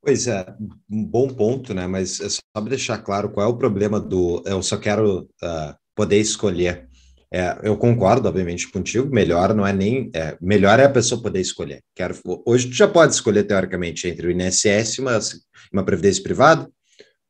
Pois é, um bom ponto, né? Mas é só para deixar claro qual é o problema do eu só quero uh, poder escolher. É, eu concordo, obviamente, contigo. Melhor não é nem. É, melhor é a pessoa poder escolher. Quero, hoje tu já pode escolher, teoricamente, entre o INSS e uma, uma previdência privada?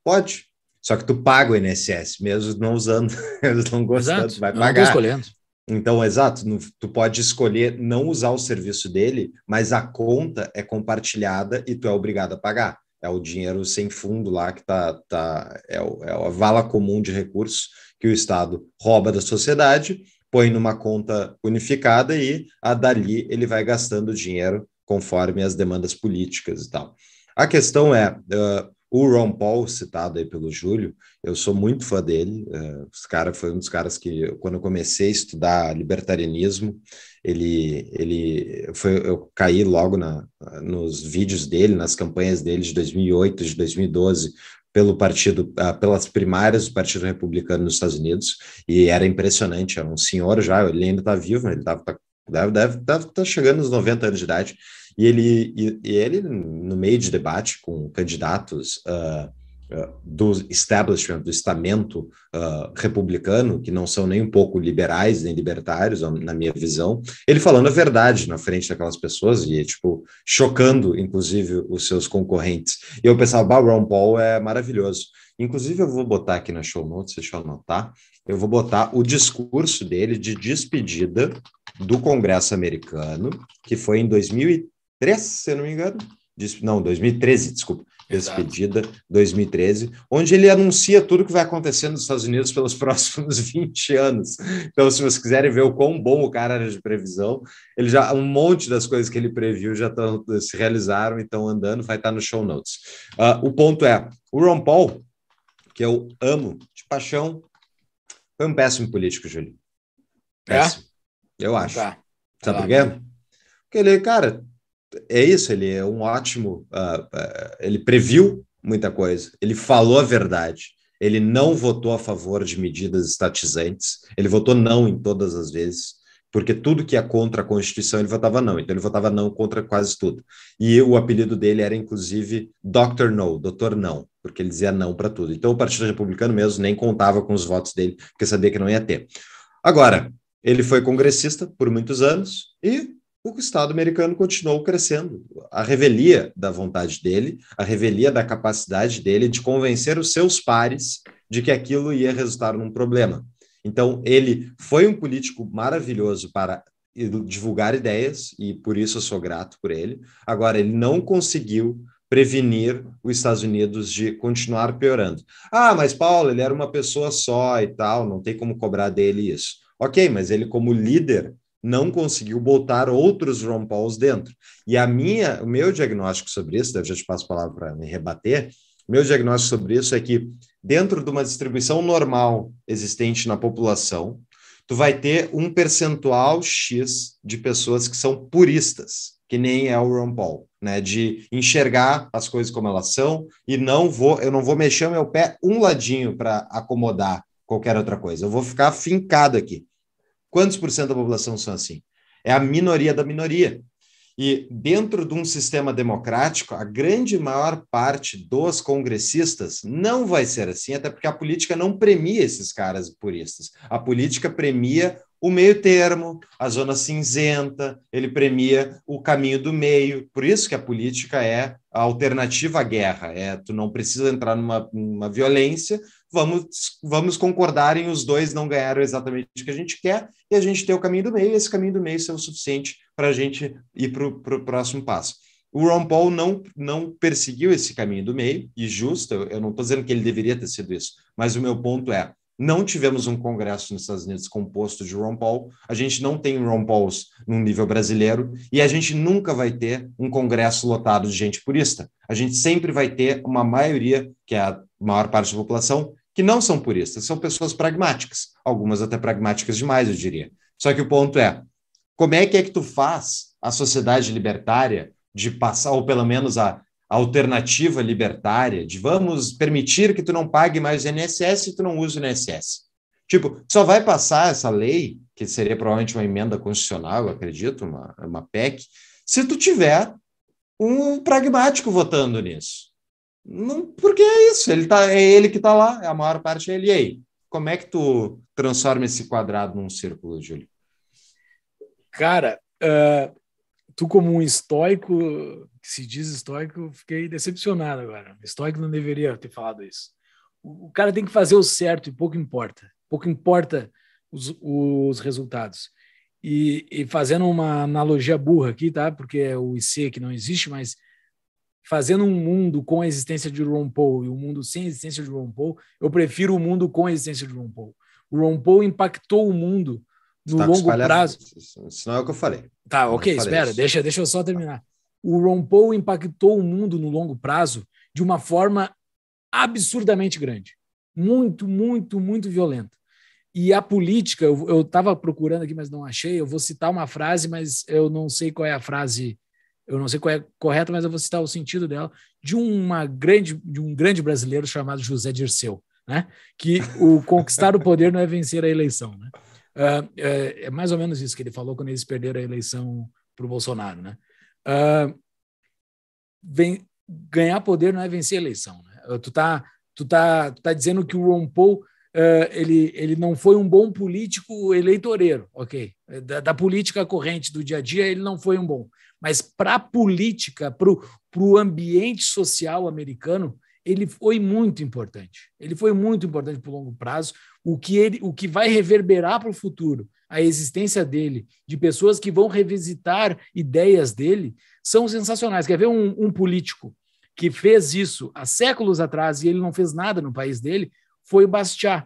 Pode. Só que tu paga o INSS, mesmo não usando, [laughs] não gostando, exato, tu vai pagar. Não escolhendo. Então, exato, no, tu pode escolher não usar o serviço dele, mas a conta é compartilhada e tu é obrigado a pagar. É o dinheiro sem fundo lá que tá, tá é, o, é a vala comum de recursos que o Estado rouba da sociedade, põe numa conta unificada e a ah, dali ele vai gastando dinheiro conforme as demandas políticas e tal. A questão é, uh, o Ron Paul, citado aí pelo Júlio, eu sou muito fã dele. Uh, esse cara foi um dos caras que, quando eu comecei a estudar libertarianismo, ele, ele foi, eu caí logo na, nos vídeos dele, nas campanhas dele de 2008, de 2012, pelo partido, ah, pelas primárias do Partido Republicano nos Estados Unidos, e era impressionante, era um senhor já, ele ainda está vivo, ele tava, tá, deve deve estar tá chegando aos 90 anos de idade, e ele, e, e ele no meio de debate com candidatos uh, Uh, do establishment, do estamento uh, republicano, que não são nem um pouco liberais nem libertários, na minha visão, ele falando a verdade na frente daquelas pessoas e, tipo, chocando, inclusive, os seus concorrentes. E eu pensava, bah, Ron Paul é maravilhoso. Inclusive, eu vou botar aqui na show notes, deixa eu anotar, eu vou botar o discurso dele de despedida do Congresso americano, que foi em 2003, se eu não me engano, não, 2013, desculpa, Despedida Exato. 2013, onde ele anuncia tudo que vai acontecer nos Estados Unidos [laughs] pelos próximos 20 anos. Então, se vocês quiserem ver o quão bom o cara era de previsão, ele já um monte das coisas que ele previu já tão, se realizaram e estão andando, vai estar tá no show notes. Uh, o ponto é, o Ron Paul, que eu amo de paixão, foi um péssimo político, Júlio. É? Péssimo. É? Eu então acho. Tá. Sabe tá por quê? Porque ele, cara, é isso, ele é um ótimo. Uh, uh, ele previu muita coisa, ele falou a verdade, ele não votou a favor de medidas estatizantes, ele votou não em todas as vezes, porque tudo que é contra a Constituição ele votava não, então ele votava não contra quase tudo. E o apelido dele era, inclusive, Dr. No, Dr. Não, porque ele dizia não para tudo. Então o Partido Republicano mesmo nem contava com os votos dele, porque sabia que não ia ter. Agora, ele foi congressista por muitos anos e o Estado americano continuou crescendo. A revelia da vontade dele, a revelia da capacidade dele de convencer os seus pares de que aquilo ia resultar num problema. Então, ele foi um político maravilhoso para divulgar ideias, e por isso eu sou grato por ele. Agora, ele não conseguiu prevenir os Estados Unidos de continuar piorando. Ah, mas Paulo, ele era uma pessoa só e tal, não tem como cobrar dele isso. Ok, mas ele, como líder não conseguiu botar outros Ron Pauls dentro. E a minha, o meu diagnóstico sobre isso, eu já te passo a palavra para me rebater, meu diagnóstico sobre isso é que dentro de uma distribuição normal existente na população, tu vai ter um percentual X de pessoas que são puristas, que nem é o Ron Paul, né, de enxergar as coisas como elas são e não vou, eu não vou mexer meu pé um ladinho para acomodar qualquer outra coisa. Eu vou ficar fincado aqui. Quantos por cento da população são assim? É a minoria da minoria. E dentro de um sistema democrático, a grande maior parte dos congressistas não vai ser assim, até porque a política não premia esses caras puristas. A política premia o meio termo, a zona cinzenta, ele premia o caminho do meio. Por isso que a política é a alternativa à guerra. É, tu não precisa entrar numa, numa violência, vamos, vamos concordar em os dois não ganharam exatamente o que a gente quer e a gente ter o caminho do meio, e esse caminho do meio ser o suficiente para a gente ir para o próximo passo. O Ron Paul não, não perseguiu esse caminho do meio, e justo, eu não estou dizendo que ele deveria ter sido isso, mas o meu ponto é, não tivemos um congresso nos Estados Unidos composto de Ron Paul, a gente não tem Ron Pauls no nível brasileiro e a gente nunca vai ter um congresso lotado de gente purista. A gente sempre vai ter uma maioria, que é a maior parte da população, que não são puristas, são pessoas pragmáticas, algumas até pragmáticas demais, eu diria. Só que o ponto é, como é que é que tu faz a sociedade libertária de passar, ou pelo menos a alternativa libertária, de vamos permitir que tu não pague mais o INSS e tu não usa o INSS? Tipo, só vai passar essa lei, que seria provavelmente uma emenda constitucional, eu acredito, uma, uma PEC, se tu tiver um pragmático votando nisso. Não, porque é isso, ele tá, é ele que está lá, é a maior parte é ele. E aí, como é que tu transforma esse quadrado num círculo, Júlio? Cara, uh, tu como um estoico, que se diz estoico, fiquei decepcionado agora. Estoico não deveria ter falado isso. O, cara tem que fazer o certo e pouco importa. Pouco importa os, os resultados. E, e fazendo uma analogia burra aqui, tá? Porque é o IC que não existe, mas fazendo um mundo com a existência de Ron Paul e um mundo sem a existência de Ron Paul, eu prefiro o mundo com a existência de Ron Paul. O Ron Paul impactou o mundo no tá, longo prazo. Isso não é o que eu falei. Tá, não é ok, espera, deixa, deixa eu só tá. terminar. O Ron Paul impactou o mundo no longo prazo de uma forma absurdamente grande. Muito, muito, muito violenta. E a política, eu estava procurando aqui, mas não achei. Eu vou citar uma frase, mas eu não sei qual é a frase eu não sei qual é correta, mas eu vou citar o sentido dela, de, uma grande, de um grande brasileiro chamado José Dirceu, né? que o conquistar o poder não é vencer a eleição. Né? Uh, é mais ou menos isso que ele falou quando eles perderam a eleição para o Bolsonaro. Né? Uh, vem, ganhar poder não é vencer a eleição. Né? Ah, tu, tá, tu, tá, tu tá dizendo que o Ron Paul Uh, ele, ele não foi um bom político eleitoreiro, ok? Da, da, política corrente do dia a dia, ele não foi um bom mas para a política, para o ambiente social americano, ele foi muito importante. Ele foi muito importante para o longo prazo. O que, ele, o que vai reverberar para o futuro, a existência dele, de pessoas que vão revisitar ideias dele, são sensacionais. Quer ver um, um político que fez isso há séculos atrás e ele não fez nada no país dele? Foi o Bastiat.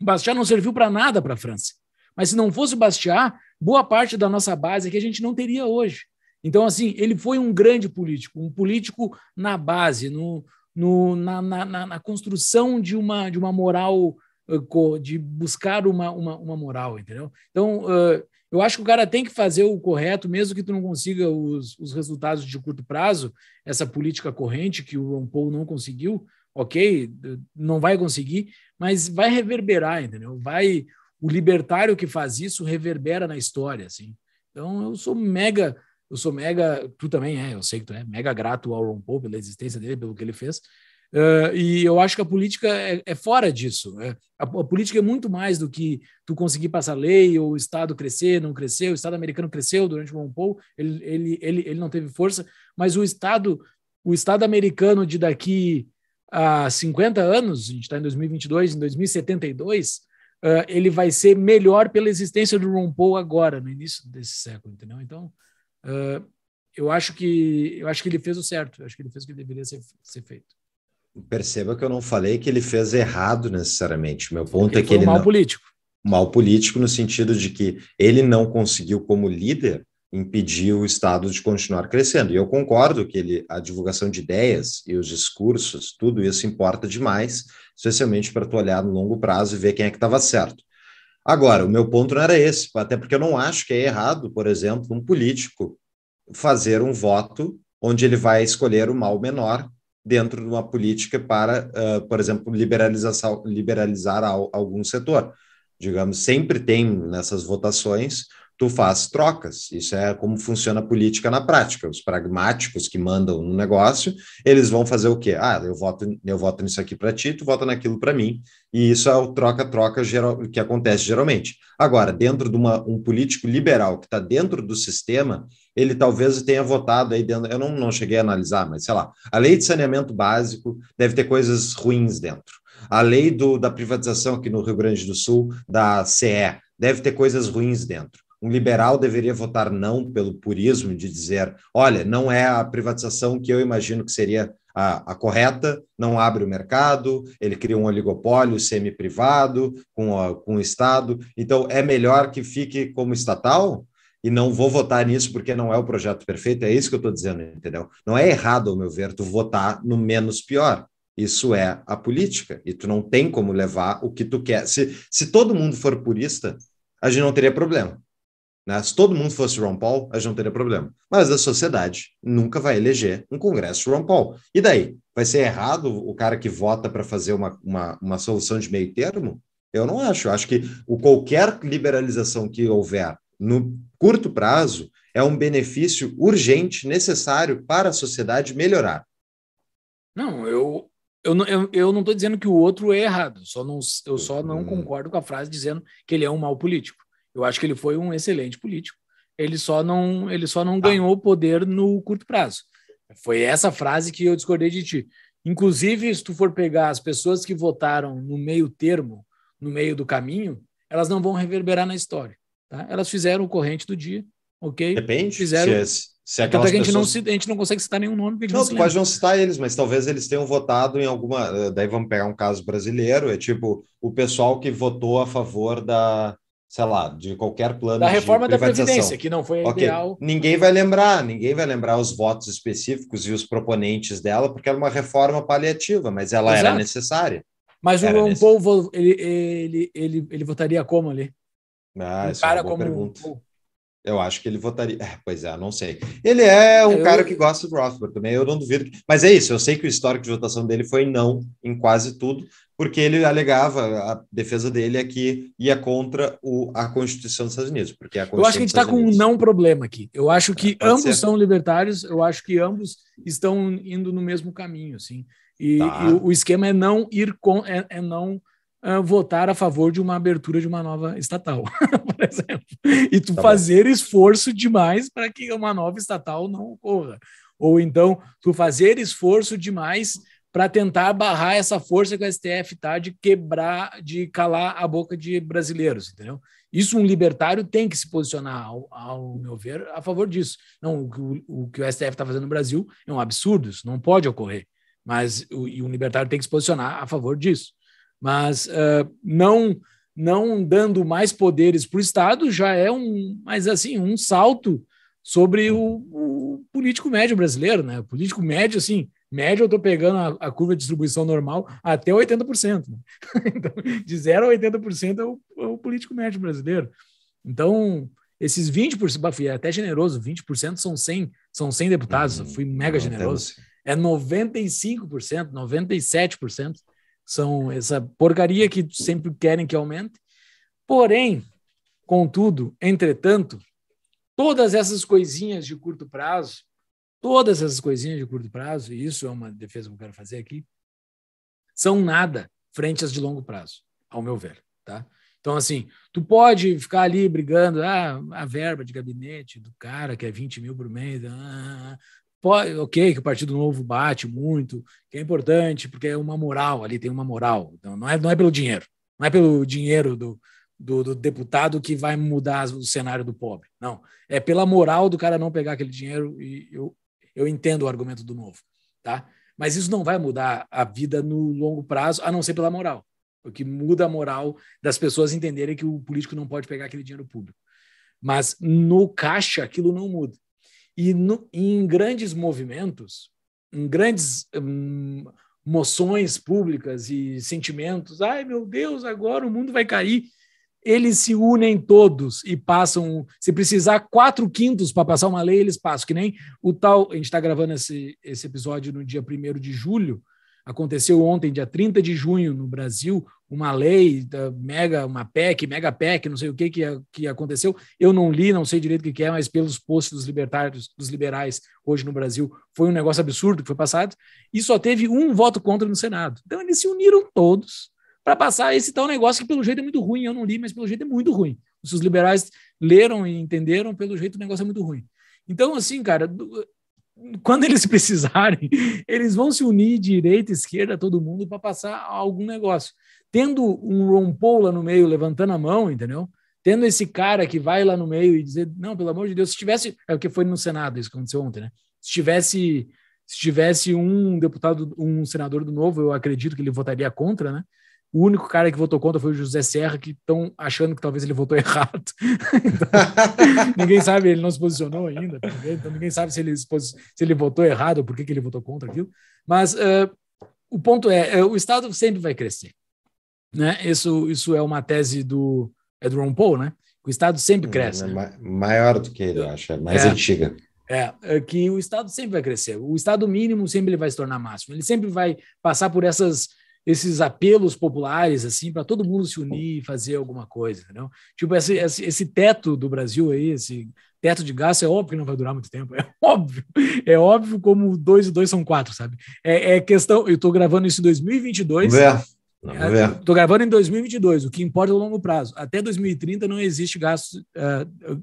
Bastiat não serviu para nada para a França. Mas se não fosse o Bastiat, boa parte da nossa base é que a gente não teria hoje. Então, assim, ele foi um grande político, um político na base, no, no, na, na, na construção de uma, de uma moral, eh, de buscar uma, uma, uma moral, entendeu? Então, uh, eu acho que o cara tem que fazer o correto, mesmo que tu não consiga os, os resultados de curto prazo, essa política corrente que o Ron Paul não conseguiu, ok, não vai conseguir, mas vai reverberar, entendeu? Vai, o libertário que faz isso reverbera na história, assim. Então, eu sou mega eu sou mega, tu também é, eu sei que tu é, mega grato ao Ron Paul pela existência dele, pelo que ele fez. Uh, e eu acho que a política é, é fora disso. Né? a, a, política é muito mais do que tu conseguir passar lei, ou o Estado crescer, não crescer, o Estado americano cresceu durante o Ron Paul, ele, ele, ele, ele não teve força, mas o Estado, o Estado americano de daqui a 50 anos, a gente está em 2022, em 2072, uh, ah, ele vai ser melhor pela existência do Ron Paul agora, no início desse século, entendeu? Então, ah, eu acho que eu acho que ele fez o certo, eu acho que ele fez o que deveria ser, ser feito. Perceba que eu não falei que ele fez errado necessariamente. Meu ponto Porque é que ele mal não... político. Mal político no sentido de que ele não conseguiu como líder impedir o Estado de continuar crescendo. E eu concordo que ele, a divulgação de ideias e os discursos, tudo isso importa demais, especialmente para tu olhar no longo prazo e ver quem é que estava certo. Agora, o meu ponto não era esse, até porque eu não acho que é errado, por exemplo, um político fazer um voto onde ele vai escolher o mal menor dentro de uma política para, uh, por exemplo, liberalização, liberalizar algum setor. Digamos, sempre tem nessas votações tu faz trocas. Isso é como funciona a política na prática. Os pragmáticos que mandam no negócio, eles vão fazer o quê? Ah, eu voto, eu voto nisso aqui para ti, tu vota naquilo para mim. E isso é o troca-troca que acontece geralmente. Agora, dentro de uma, um político liberal que está dentro do sistema, ele talvez tenha votado aí dentro. Eu não, não cheguei a analisar, mas sei lá. A lei de saneamento básico deve ter coisas ruins dentro. A lei do, da privatização aqui no Rio Grande do Sul, da CE, deve ter coisas ruins dentro. Um liberal deveria votar não pelo purismo de dizer, olha, não é a privatização que eu imagino que seria a, a, correta, não abre o mercado, ele cria um oligopólio semi-privado com, com o Estado. Então, é melhor que fique como estatal? E não vou votar nisso porque não é o projeto perfeito, é isso que eu estou dizendo, entendeu? Não é errado, ao meu ver, tu votar no menos pior. Isso é a política, e tu não tem como levar o que tu quer. Se, se todo mundo for purista, a gente não teria problema. Né? Se todo mundo fosse Ron Paul, a gente não teria problema. Mas a sociedade nunca vai eleger um Congresso Ron Paul. E daí? Vai ser errado o cara que vota para fazer uma, uma, uma solução de meio termo? Eu não acho. Eu acho que o, qualquer liberalização que houver no curto prazo é um benefício urgente, necessário para a sociedade melhorar. Não, eu, eu, eu, eu não estou dizendo que o outro é errado. Só não, eu só não uhum. concordo com a frase dizendo que ele é um mau político. Eu acho que ele foi um excelente político. Ele só não, ele só não ah. ganhou poder no curto prazo. Foi essa frase que eu discordei de ti. Inclusive, se tu for pegar as pessoas que votaram no meio termo, no meio do caminho, elas não vão reverberar na história. Tá? Elas fizeram o corrente do dia, ok? Depende. Fizeram... Se, é- se é, é que a gente, pessoas... não, a gente não consegue citar nenhum nome. Não, não tu pode não citar eles, mas talvez eles tenham votado em alguma. Eh, daí vamos pegar um caso brasileiro: é tipo o pessoal que votou a favor da, sei lá, de qualquer plano. Da reforma da Previdência, que não foi okay. ideal. Ninguém vai lembrar, ninguém vai lembrar os votos específicos e os proponentes dela, porque era uma reforma paliativa, mas ela Exato. era necessária. Mas era o povo ele, ele, ele, ele votaria como ali? Ah, um é cara é como, pergunta. Eu acho que ele votaria. É, pois é, não sei. Ele é um eu... cara que gosta do Rothbard também, eu não duvido. Mas é isso, eu sei que o histórico de votação dele foi não em quase tudo, porque ele alegava, a defesa dele é que ia contra o, a Constituição dos Estados Unidos. Porque a eu acho que a gente está com um não problema aqui. Eu acho que é, ambos ser. são libertários, eu acho que ambos estão indo no mesmo caminho, assim. E, tá. e o, o esquema é não ir com, é, é não ah, votar a favor de uma abertura de uma nova estatal, [laughs] por exemplo. E tu tá fazer bom. esforço demais para que uma nova estatal não ocorra. Ou então, tu fazer esforço demais para tentar barrar essa força que o STF está de quebrar, de calar a boca de brasileiros, entendeu? Isso um libertário tem que se posicionar, ao, ao meu ver, a favor disso. Não, o, o que o STF está fazendo no Brasil é um absurdo, isso não pode ocorrer. Mas o, e um libertário tem que se posicionar a favor disso mas uh, não não dando mais poderes para o Estado já é um, mas assim, um salto sobre o, o político médio brasileiro, né? O político médio, assim, médio eu estou pegando a, a, curva de distribuição normal até 80%. Né? [laughs] então, de 0 a 80% é o, é o político médio brasileiro. Então, esses 20%, fui até generoso, 20% são 100, são 100 deputados, uhum. fui mega generoso. É 95%, 97% são essa porcaria que sempre querem que aumente. Porém, contudo, entretanto, todas essas coisinhas de curto prazo, todas essas coisinhas de curto prazo, e isso é uma defesa que eu quero fazer aqui, são nada frente às de longo prazo, ao meu ver, tá? Então, assim, tu pode ficar ali brigando, ah, a verba de gabinete do cara que é 20 mil por mês, ah, Pode, ok, que o Partido Novo bate muito, que é importante, porque é uma moral ali, tem uma moral. Então, não é, não é pelo dinheiro, não é pelo dinheiro do, do, do deputado que vai mudar o cenário do pobre. Não. É pela moral do cara não pegar aquele dinheiro e eu, eu entendo o argumento do novo. Tá? Mas isso não vai mudar a vida no longo prazo, a não ser pela moral. O que muda a moral das pessoas entenderem que o político não pode pegar aquele dinheiro público. Mas no caixa aquilo não muda. E no, em grandes movimentos, em grandes hum, moções públicas e sentimentos, ai meu Deus, agora o mundo vai cair. Eles se unem todos e passam. Se precisar quatro quintos para passar uma lei, eles passam. Que nem o tal. A gente está gravando esse, esse episódio no dia 1 de julho. Aconteceu ontem, dia 30 de junho, no Brasil, uma lei, mega, uma PEC, mega PEC, não sei o que, que, que aconteceu. Eu não li, não sei direito o que, que é, mas pelos posts dos libertários, dos liberais hoje no Brasil, foi um negócio absurdo que foi passado, e só teve um voto contra no Senado. Então eles se uniram todos para passar esse tal negócio que pelo jeito é muito ruim. Eu não li, mas pelo jeito é muito ruim. Se os liberais leram e entenderam, pelo jeito o negócio é muito ruim. Então, assim, cara, quando eles [laughs] precisarem, eles vão se unir direita, esquerda, todo mundo para passar algum negócio. Tendo um Ron Paul lá no meio levantando a mão, entendeu? Tendo esse cara que vai lá no meio e dizer, não, pelo amor de Deus, se tivesse, é o que foi no Senado, isso que aconteceu ontem, né? Se tivesse, se tivesse um deputado, um senador do novo, eu acredito que ele votaria contra, né? O único cara que votou contra foi o José Serra, que estão achando que talvez ele votou [laughs] errado. então, ninguém sabe, ele não se posicionou ainda. Tá então ninguém sabe se ele, se ele votou errado ou por que, que ele votou contra aquilo. Mas uh, o ponto é, o Estado sempre vai crescer. Né? Isso, isso é uma tese do, é Ron Paul, né? O Estado sempre hum, cresce. É, né? maior do que ele, eu acho, é mais é, antiga. É, é, que o Estado sempre vai crescer. O Estado mínimo sempre ele vai se tornar máximo. Ele sempre vai passar por essas esses apelos populares, assim, para todo mundo se unir e fazer alguma coisa, não? Tipo, esse, esse, esse, teto do Brasil aí, esse teto de gasto, é óbvio que não vai durar muito tempo, [laughs] é óbvio. É óbvio como dois e dois são quatro, sabe? É, é questão... Eu estou gravando isso em 2022... Estou é, gravando em 2022, o que importa é o longo prazo. Até 2030 não existe gasto, uh,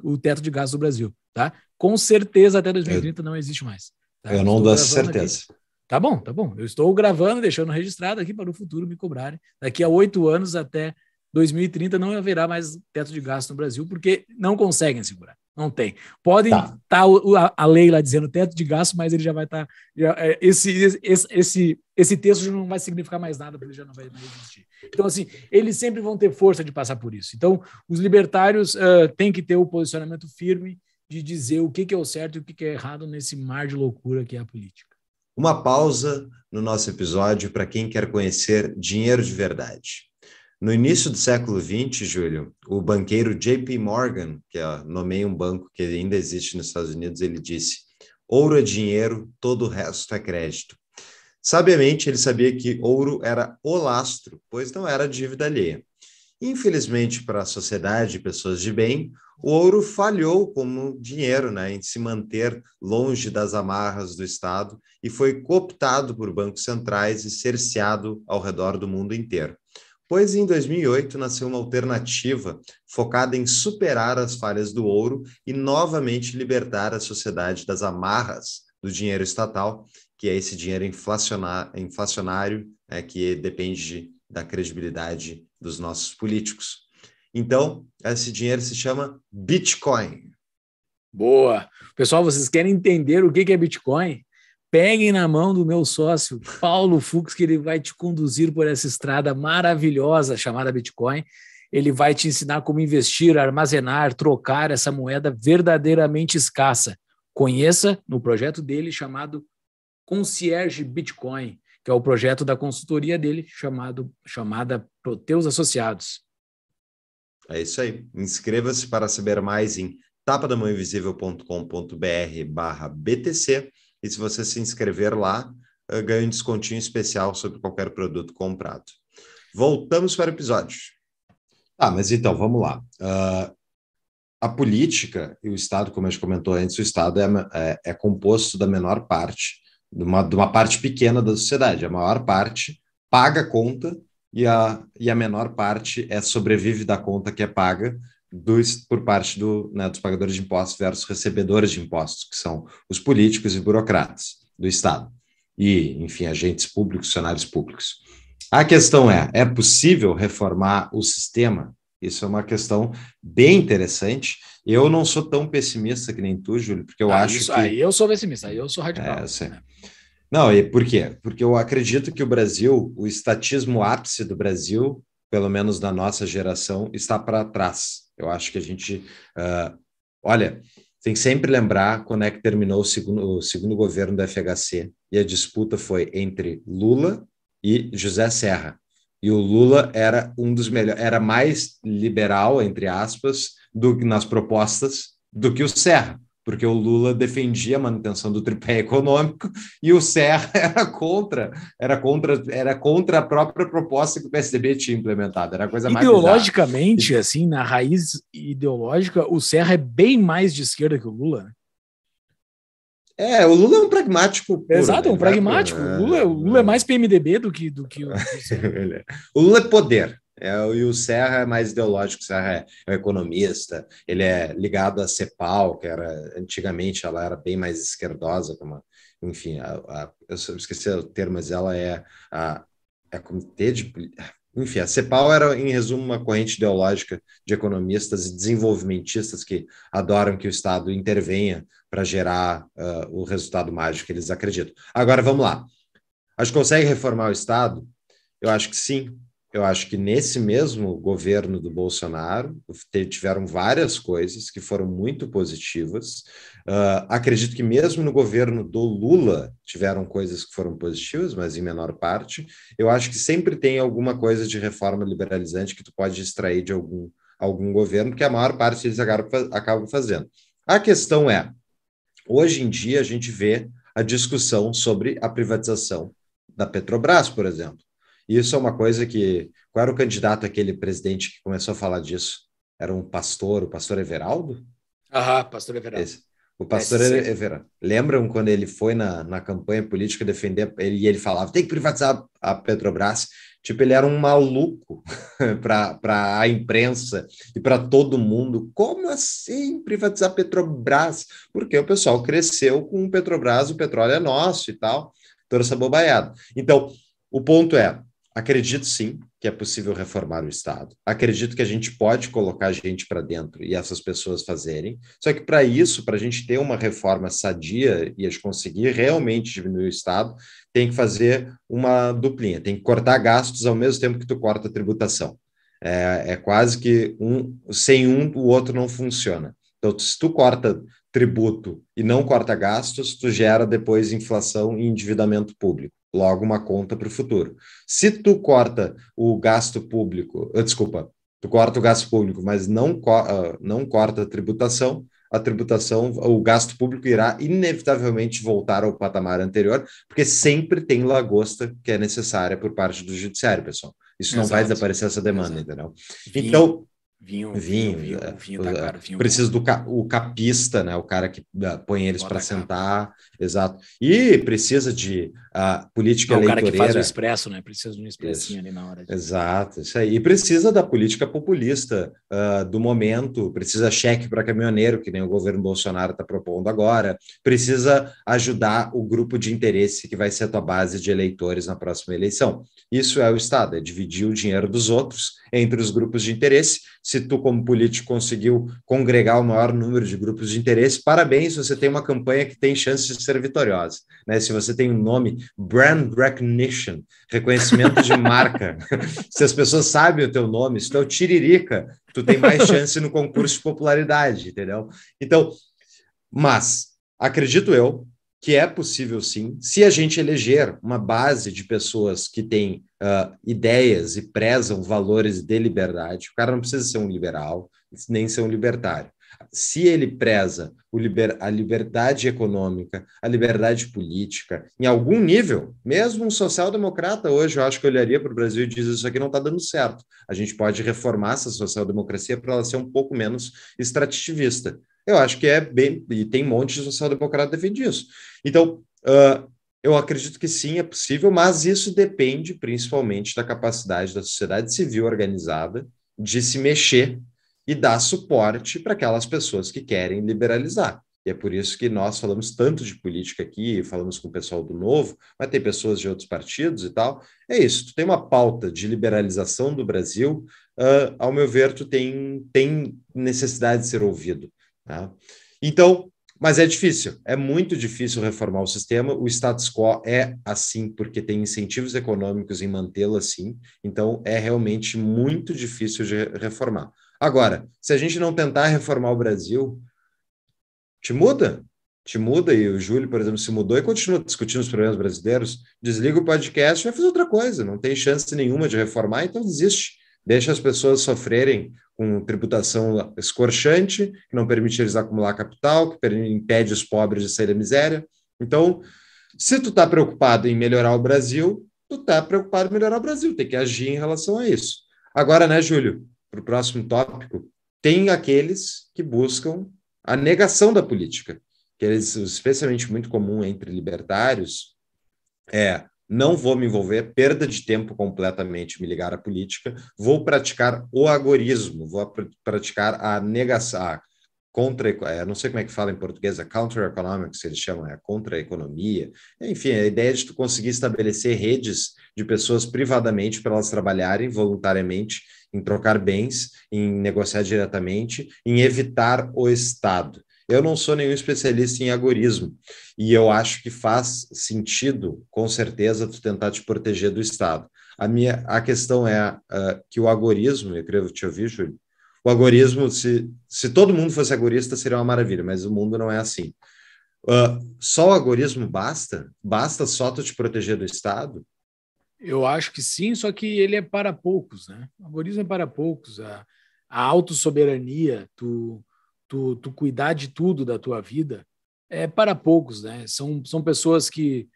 o teto de gasto do Brasil, tá? Com certeza até 2030 eu, não existe mais. Tá? Eu não dou certeza. Aqui. Tá bom, tá bom. Eu estou gravando, deixando registrado aqui para o futuro me cobrarem. Daqui a oito anos até 2030 não haverá mais teto de gasto no Brasil, porque não conseguem segurar. Não tem. Podem estar tá. tá a, lei lá dizendo teto de gasto, mas ele já vai estar. Tá, é, esse, esse, esse, esse texto não vai significar mais nada, porque ele já não vai mais existir. Então, assim, eles sempre vão ter força de passar por isso. Então, os libertários uh, têm que ter o posicionamento firme de dizer o que, que é o certo e o que, que é errado nesse mar de loucura que é a política uma pausa no nosso episódio para quem quer conhecer dinheiro de verdade. No início do século XX, Júlio, o banqueiro JP Morgan, que nomeia um banco que ainda existe nos Estados Unidos, ele disse: ouro é dinheiro, todo o resto é crédito. Sabiamente, ele sabia que ouro era o lastro, pois não era dívida alheia. Infelizmente, para a sociedade e pessoas de bem, o ouro falhou como dinheiro né, em se manter longe das amarras do Estado e foi cooptado por bancos centrais e cerceado ao redor do mundo inteiro. Pois em 2008 nasceu uma alternativa focada em superar as falhas do ouro e novamente libertar a sociedade das amarras do dinheiro estatal, que é esse dinheiro inflacionário, é, que depende de, da credibilidade dos nossos políticos. Então, esse dinheiro se chama Bitcoin. Boa! Pessoal, vocês querem entender o que é Bitcoin? Peguem na mão do meu sócio, Paulo Fux, que ele vai te conduzir por essa estrada maravilhosa chamada Bitcoin. Ele vai te ensinar como investir, armazenar, trocar essa moeda verdadeiramente escassa. Conheça no projeto dele chamado Concierge Bitcoin que é o projeto da consultoria dele, chamado, chamada Proteus Associados. É isso aí. Inscreva-se para saber mais em tapadamãoinvisível.com.br barra BTC e se você se inscrever lá, eh, ganha um descontinho especial sobre qualquer produto comprado. Voltamos para o episódio. Ah, mas então, vamos lá. Uh, a política e o Estado, como a gente comentou antes, o Estado é, é, é composto da menor parte de uma, de uma parte pequena da sociedade. A maior parte paga a conta e a, e a menor parte é sobrevive da conta que é paga dos, por parte do, né, dos pagadores de impostos versus recebedores de impostos, que são os políticos e burocratas do Estado. E, enfim, agentes públicos, funcionários públicos. A questão é: é possível reformar o sistema? Isso é uma questão bem interessante eu não sou tão pessimista que nem tu, Júlio, porque eu ah, acho isso, que... Aí eu sou pessimista, aí eu sou radical. É, sim. Não, e por quê? Porque eu acredito que o Brasil, o estatismo ápice do Brasil, pelo menos da nossa geração, está para trás. Eu acho que a gente... Uh, olha, tem que sempre lembrar quando é que terminou o segundo, o segundo governo do FHC e a disputa foi entre Lula e José Serra. E o Lula era um dos melhores, era mais liberal, entre aspas, do, nas propostas do que o Serra, porque o Lula defendia a manutenção do tripé econômico e o Serra [laughs] era contra, era contra, era contra a própria proposta que o PSDB tinha implementado. Era coisa ideologicamente, mais assim, na raiz ideológica, o Serra é bem mais de esquerda que o Lula. Né? É, o Lula é um pragmático. Puro, né? Exato, é um né? pragmático. O Lula, é, o Lula é, é. mais PMDB do que. Do que o... [laughs] É. o Lula é poder. É, e o Serra é mais ideológico, o Serra é, é um economista, ele é ligado à CEPAL, que era antigamente ela era bem mais esquerdosa, como, enfim, a, a, eu esqueci o termo, mas ela é a, a é comitê de enfim, a CEPAL era, em resumo, uma corrente ideológica de economistas e desenvolvimentistas que adoram que o Estado intervenha para gerar uh, o resultado mágico que eles acreditam. Agora, vamos lá. A gente consegue reformar o Estado? Eu acho que sim. Eu acho que nesse mesmo governo do Bolsonaro tiveram várias coisas que foram muito positivas. Uh, acredito que mesmo no governo do Lula tiveram coisas que foram positivas, mas em menor parte. Eu acho que sempre tem alguma coisa de reforma liberalizante que tu pode extrair de algum, algum governo, que a maior parte eles acabam fazendo. A questão é, hoje em dia a gente vê a discussão sobre a privatização da Petrobras, por exemplo. Isso é uma coisa que. Qual era o candidato aquele presidente que começou a falar disso? Era um pastor, o pastor Everaldo? Aham, pastor Everaldo. Esse. O pastor é, Everaldo. Lembram quando ele foi na, na campanha política defender ele e ele falava tem que privatizar a Petrobras? Tipo, ele era um maluco [laughs] para a imprensa e para todo mundo. Como assim privatizar a Petrobras? Porque o pessoal cresceu com o Petrobras, o petróleo é nosso e tal, toda essa bobaiada. Então, o ponto é, Acredito sim que é possível reformar o Estado. Acredito que a gente pode colocar gente para dentro e essas pessoas fazerem. Só que para isso, para a gente ter uma reforma sadia e a gente conseguir realmente diminuir o Estado, tem que fazer uma duplinha, tem que cortar gastos ao mesmo tempo que tu corta a tributação. É, é quase que um sem um o outro não funciona. Então, se tu corta tributo e não corta gastos, tu gera depois inflação e endividamento público logo uma conta para o futuro. Se tu corta o gasto público, ah, desculpa, tu corta o gasto público, mas não, ah, não corta a tributação, a tributação, o gasto público irá inevitavelmente voltar ao patamar anterior, porque sempre tem lagosta que é necessária por parte do judiciário, pessoal. Isso Exato. não vai desaparecer essa demanda, Exato. entendeu? Vinho, então. Vinho, vinho, vinho, vinho é, tá é, caro, vinho Preciso do ca, o capista, né? O cara que ah, põe eles para sentar. Exato. E precisa de a política é o eleitoreira. cara que faz o expresso, né? Precisa de um expressinho isso. ali na hora. De... Exato, isso aí. E precisa da política populista uh, do momento, precisa cheque para caminhoneiro, que nem o governo Bolsonaro está propondo agora, precisa ajudar o grupo de interesse que vai ser a tua base de eleitores na próxima eleição. Isso é o Estado, é dividir o dinheiro dos outros entre os grupos de interesse. Se tu, como político, conseguiu congregar o maior número de grupos de interesse, parabéns, você tem uma campanha que tem chance de ser vitoriosa. Né? Se você tem um nome brand recognition, reconhecimento de marca. [laughs] se as pessoas sabem o teu nome, se tu é o Tiririca, tu tem mais chance no concurso de popularidade, entendeu? Então, mas acredito eu que é possível sim, se a gente eleger uma base de pessoas que têm uh, ideias e prezam valores de liberdade. O cara não precisa ser um liberal, nem ser um libertário se ele preza liber, a liberdade econômica, a liberdade política, em algum nível, mesmo um social-democrata hoje, eu acho que olharia para o Brasil e diz isso aqui não está dando certo. A gente pode reformar essa social-democracia para ela ser um pouco menos extrativista. Eu acho que é bem. E tem um monte de social-democrata defende isso. Então, uh, eu acredito que sim, é possível, mas isso depende principalmente da capacidade da sociedade civil organizada de se mexer e dá suporte para aquelas pessoas que querem liberalizar. E é por isso que nós falamos tanto de política aqui, falamos com o pessoal do Novo, mas tem pessoas de outros partidos e tal. É isso, tu tem uma pauta de liberalização do Brasil, uh, ao meu ver, tu tem, tem necessidade de ser ouvido. Tá? Então, mas é difícil, é muito difícil reformar o sistema. O status quo é assim, porque tem incentivos econômicos em mantê-lo assim, então é realmente muito difícil de reformar. Agora, se a gente não tentar reformar o Brasil, te muda. Te muda, e o Júlio, por exemplo, se mudou e continua discutindo os problemas brasileiros, desliga o podcast e vai fazer outra coisa. Não tem chance nenhuma de reformar, então desiste. Deixa as pessoas sofrerem com tributação escorchante, que não permite eles acumular capital, que impede os pobres de sair da miséria. Então, se tu está preocupado em melhorar o Brasil, tu está preocupado em melhorar o Brasil, tem que agir em relação a isso. Agora, né, Júlio? para o próximo tópico, tem aqueles que buscam a negação da política, que eles, especialmente muito comum entre libertários, é não vou me envolver, perda de tempo completamente me ligar à política, vou praticar o agorismo, vou pr praticar a negação, a contra, é, não sei como é que fala em português, a é counter economics, eles chamam, é a contra-economia, enfim, a ideia de tu conseguir estabelecer redes de pessoas privadamente para elas trabalharem voluntariamente em trocar bens, em negociar diretamente, em evitar o Estado. Eu não sou nenhum especialista em agorismo e eu acho que faz sentido, com certeza, tu tentar te proteger do Estado. A minha a questão é uh, que o agorismo, eu creio que te ouvi, Júlio, o agorismo, se, se todo mundo fosse agorista, seria uma maravilha, mas o mundo não é assim. Uh, só o agorismo basta? Basta só tu te proteger do Estado? Eu acho que sim, só que ele é para poucos, né? O agorismo é para poucos. A, a autossoberania, tu, tu, tu cuidar de tudo da tua vida, é para poucos, né? São, são pessoas que,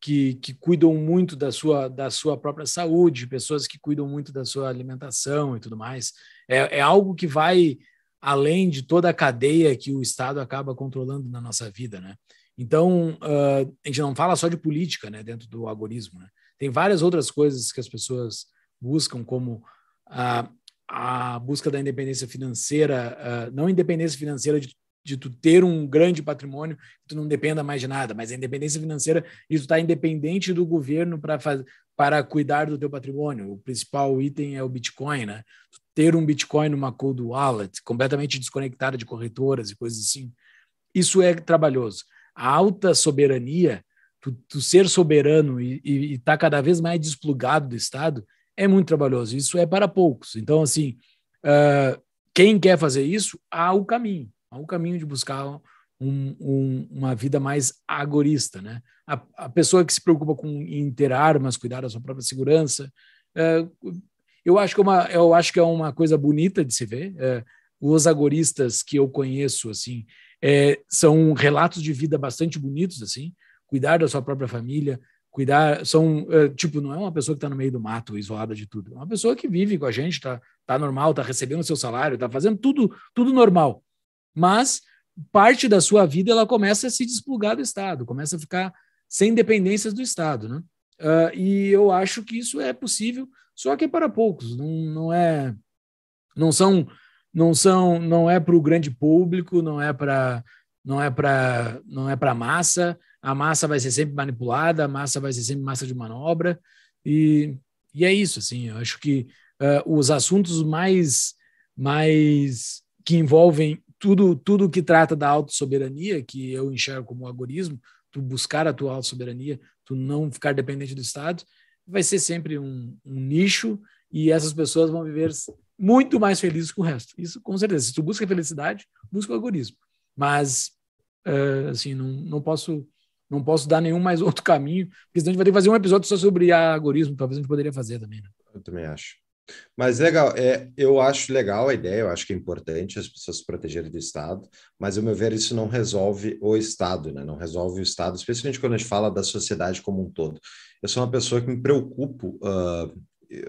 que, que cuidam muito da sua, da sua própria saúde, pessoas que cuidam muito da sua alimentação e tudo mais. É, é algo que vai além de toda a cadeia que o Estado acaba controlando na nossa vida, né? Então, uh, a gente não fala só de política, né, dentro do agorismo, né? Tem várias outras coisas que as pessoas buscam, como a, a busca da independência financeira, a, não independência financeira de, de tu ter um grande patrimônio, tu não dependa mais de nada, mas a independência financeira de tu estar tá independente do governo para para cuidar do teu patrimônio. O principal item é o Bitcoin, né? ter um Bitcoin numa cold wallet, completamente desconectada de corretoras e coisas assim. Isso é trabalhoso. A alta soberania tu, tu ser soberano e estar tá cada vez mais desplugado do Estado é muito trabalhoso. Isso é para poucos. Então, assim, uh, quem quer fazer isso, há o caminho. Há o caminho de buscar um, um, uma vida mais agorista, né? A, a, pessoa que se preocupa com em ter armas, cuidar da sua própria segurança, uh, eu acho que é uma, eu acho que é uma coisa bonita de se ver. Uh, os agoristas que eu conheço, assim, é, são relatos de vida bastante bonitos, assim cuidar da sua própria família, cuidar. São, eh, tipo, não é uma pessoa que está no meio do mato, isolada de tudo. É uma pessoa que vive com a gente, está tá normal, está recebendo seu salário, está fazendo tudo, tudo normal. Mas parte da sua vida ela começa a se desplugar do Estado, começa a ficar sem dependências do Estado, né? Uh, e eu acho que isso é possível, só que é para poucos, não, não é, não são, não são, não é para o grande público, não é para, não é para, não é para massa a massa vai ser sempre manipulada, a massa vai ser sempre massa de manobra, e, e é isso, assim, eu acho que uh, os assuntos mais, mais que envolvem tudo, tudo que trata da autossoberania, que eu enxergo como agorismo, tu buscar a tua autossoberania, tu não ficar dependente do Estado, vai ser sempre um, um nicho, e essas pessoas vão viver muito mais felizes que o resto. Isso, com certeza. Se tu busca felicidade, busca o agorismo. Mas, uh, assim, não, não posso não posso dar nenhum mais [laughs] outro caminho, porque senão a gente vai ter que fazer um episódio só sobre algoritmo, talvez a gente poderia fazer também. Né? Eu também acho. Mas legal, é, eu acho legal a ideia, eu acho que é importante as pessoas se protegerem do Estado, mas, ao meu ver, isso não resolve o Estado, né? não resolve o Estado, especialmente quando a gente fala da sociedade como um todo. Eu sou uma pessoa que me preocupo, uh,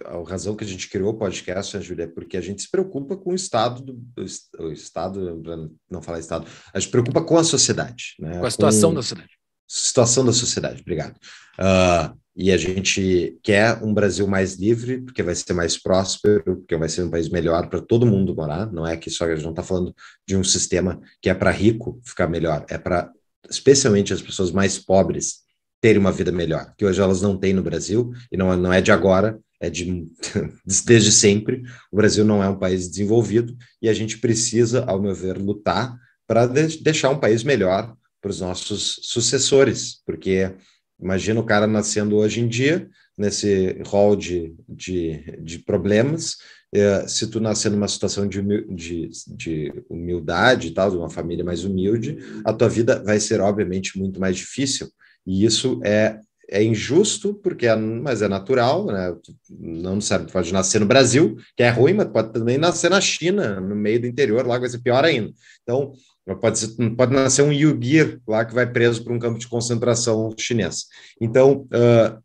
a razão que a gente criou o podcast, né, Júlia, é porque a gente se preocupa com o Estado, do, o Estado, não falar Estado, a gente se preocupa com a sociedade. Né? Com a situação com... da sociedade situação da sociedade, obrigado. Uh, e a gente quer um Brasil mais livre, porque vai ser mais próspero, porque vai ser um país melhor para todo mundo morar. Não é que só a gente não está falando de um sistema que é para rico ficar melhor, é para especialmente as pessoas mais pobres terem uma vida melhor, que hoje elas não têm no Brasil, e não, é, não é de agora, é de [laughs] desde sempre. O Brasil não é um país desenvolvido e a gente precisa, ao meu ver, lutar para de, deixar um país melhor para os nossos sucessores, porque imagina o cara nascendo hoje em dia, nesse rol de, de, de problemas, é, se tu nascer numa situação de, de, de humildade tal, de uma família mais humilde, a tua vida vai ser, obviamente, muito mais difícil, e isso é é injusto, porque é, mas é natural, né? Não sabe, pode nascer no Brasil, que é ruim, mas pode também nascer na China, no meio do interior, lá vai ser pior ainda. Então, Pode, ser, pode nascer um Yugir lá que vai preso para um campo de concentração chinês. Então, uh,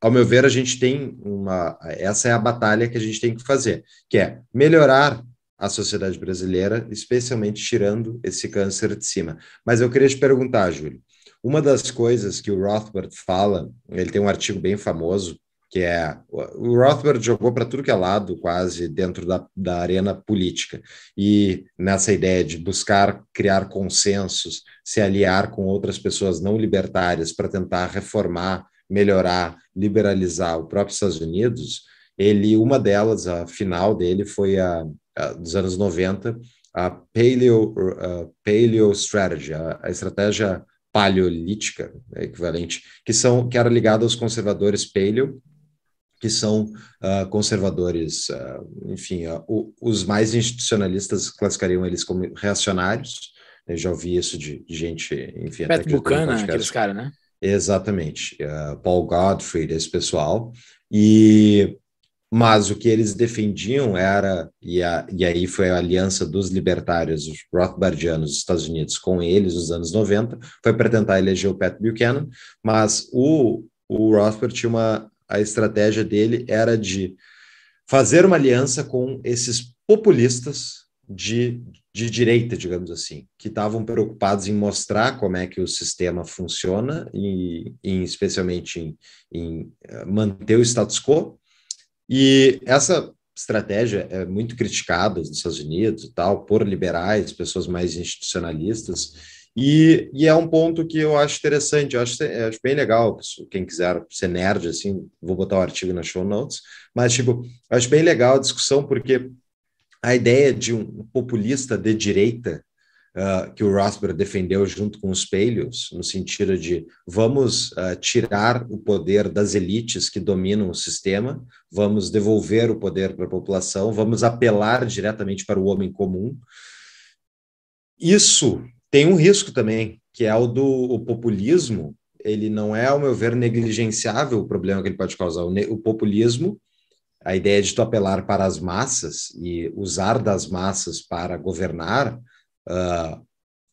ao meu ver, a gente tem uma. Essa é a batalha que a gente tem que fazer, que é melhorar a sociedade brasileira, especialmente tirando esse câncer de cima. Mas eu queria te perguntar, Júlio, uma das coisas que o Rothbard fala, ele tem um artigo bem famoso que é o Rothbard jogou para tudo que é lado, quase dentro da, da arena política, e nessa ideia de buscar criar consensos, se aliar com outras pessoas não libertárias para tentar reformar, melhorar, liberalizar o próprio Estados Unidos, ele uma delas, a final dele foi a, a dos anos 90, a paleo, a paleo strategy, a, a estratégia paleolítica, né, equivalente, que são que era ligada aos conservadores paleo, que são uh, conservadores, uh, enfim, uh, o, os mais institucionalistas classificariam eles como reacionários. Né? Eu já ouvi isso de gente, enfim, Pat Buchanan, aqueles caras, né? Exatamente, Paul Godfrey, esse pessoal. E mas o que eles defendiam era, e, a, e aí foi a aliança dos libertários os rothbardianos dos Estados Unidos com eles nos anos 90, foi para tentar eleger o Pat Buchanan, mas o, o Rothbard tinha uma a estratégia dele era de fazer uma aliança com esses populistas de, de direita, digamos assim, que estavam preocupados em mostrar como é que o sistema funciona, e, e especialmente em, em eh, manter o status quo. E essa estratégia é muito criticada nos Estados Unidos e tal, por liberais, pessoas mais institucionalistas. E, e, é um ponto que eu acho interessante, eu acho, eu é, acho, bem legal. Quem quiser ser nerd, assim, vou botar o artigo na show notes, mas, tipo, acho bem legal a discussão, porque a ideia de um populista de direita uh, que o Rothbard defendeu junto com os Paleos, no sentido de vamos uh, tirar o poder das elites que dominam o sistema, vamos devolver o poder para a população, vamos apelar diretamente para o homem comum. Isso tem um risco também, que é o do o populismo. Ele não é, ao meu ver, negligenciável o problema que ele pode causar. O, o populismo, a ideia de tu apelar para as massas e usar das massas para governar, uh,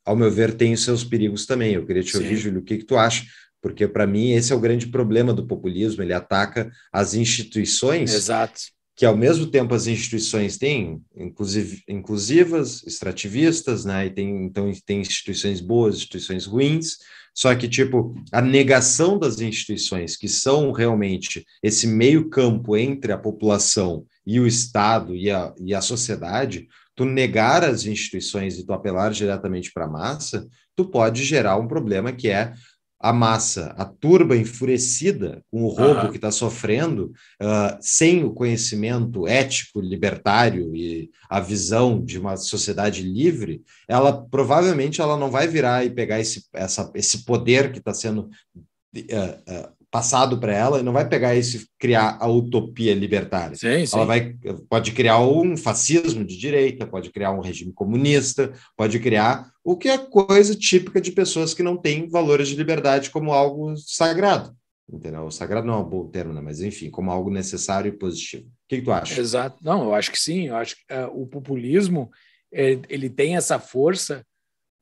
ao meu ver, tem os seus perigos também. Eu queria te ouvir, Júlio, o que, que tu acha? Porque, para mim, esse é o grande problema do populismo. Ele ataca as instituições Exato que ao mesmo tempo as instituições têm, inclusive inclusivas, extrativistas, né? E tem então tem instituições boas, instituições ruins. Só que tipo a negação das instituições que são realmente esse meio campo entre a população e o Estado e a, e a sociedade, tu negar as instituições e tu apelar diretamente para a massa, tu pode gerar um problema que é a massa, a turba enfurecida com o roubo uhum. que está sofrendo, uh, sem o conhecimento ético, libertário e a visão de uma sociedade livre, ela provavelmente ela não vai virar e pegar esse, essa, esse poder que está sendo uh, uh, passado para ela e não vai pegar isso e criar a utopia libertária. Sim, sim. Ela vai, pode criar um fascismo de direita, pode criar um regime comunista, pode criar o que é coisa típica de pessoas que não têm valores de liberdade como algo sagrado. Entendeu? O sagrado não é um bom termo, né? mas enfim, como algo necessário e positivo. O que, que tu acha? Exato. Não, eu acho que sim. Eu acho que uh, o populismo ele, eh, ele, tem essa força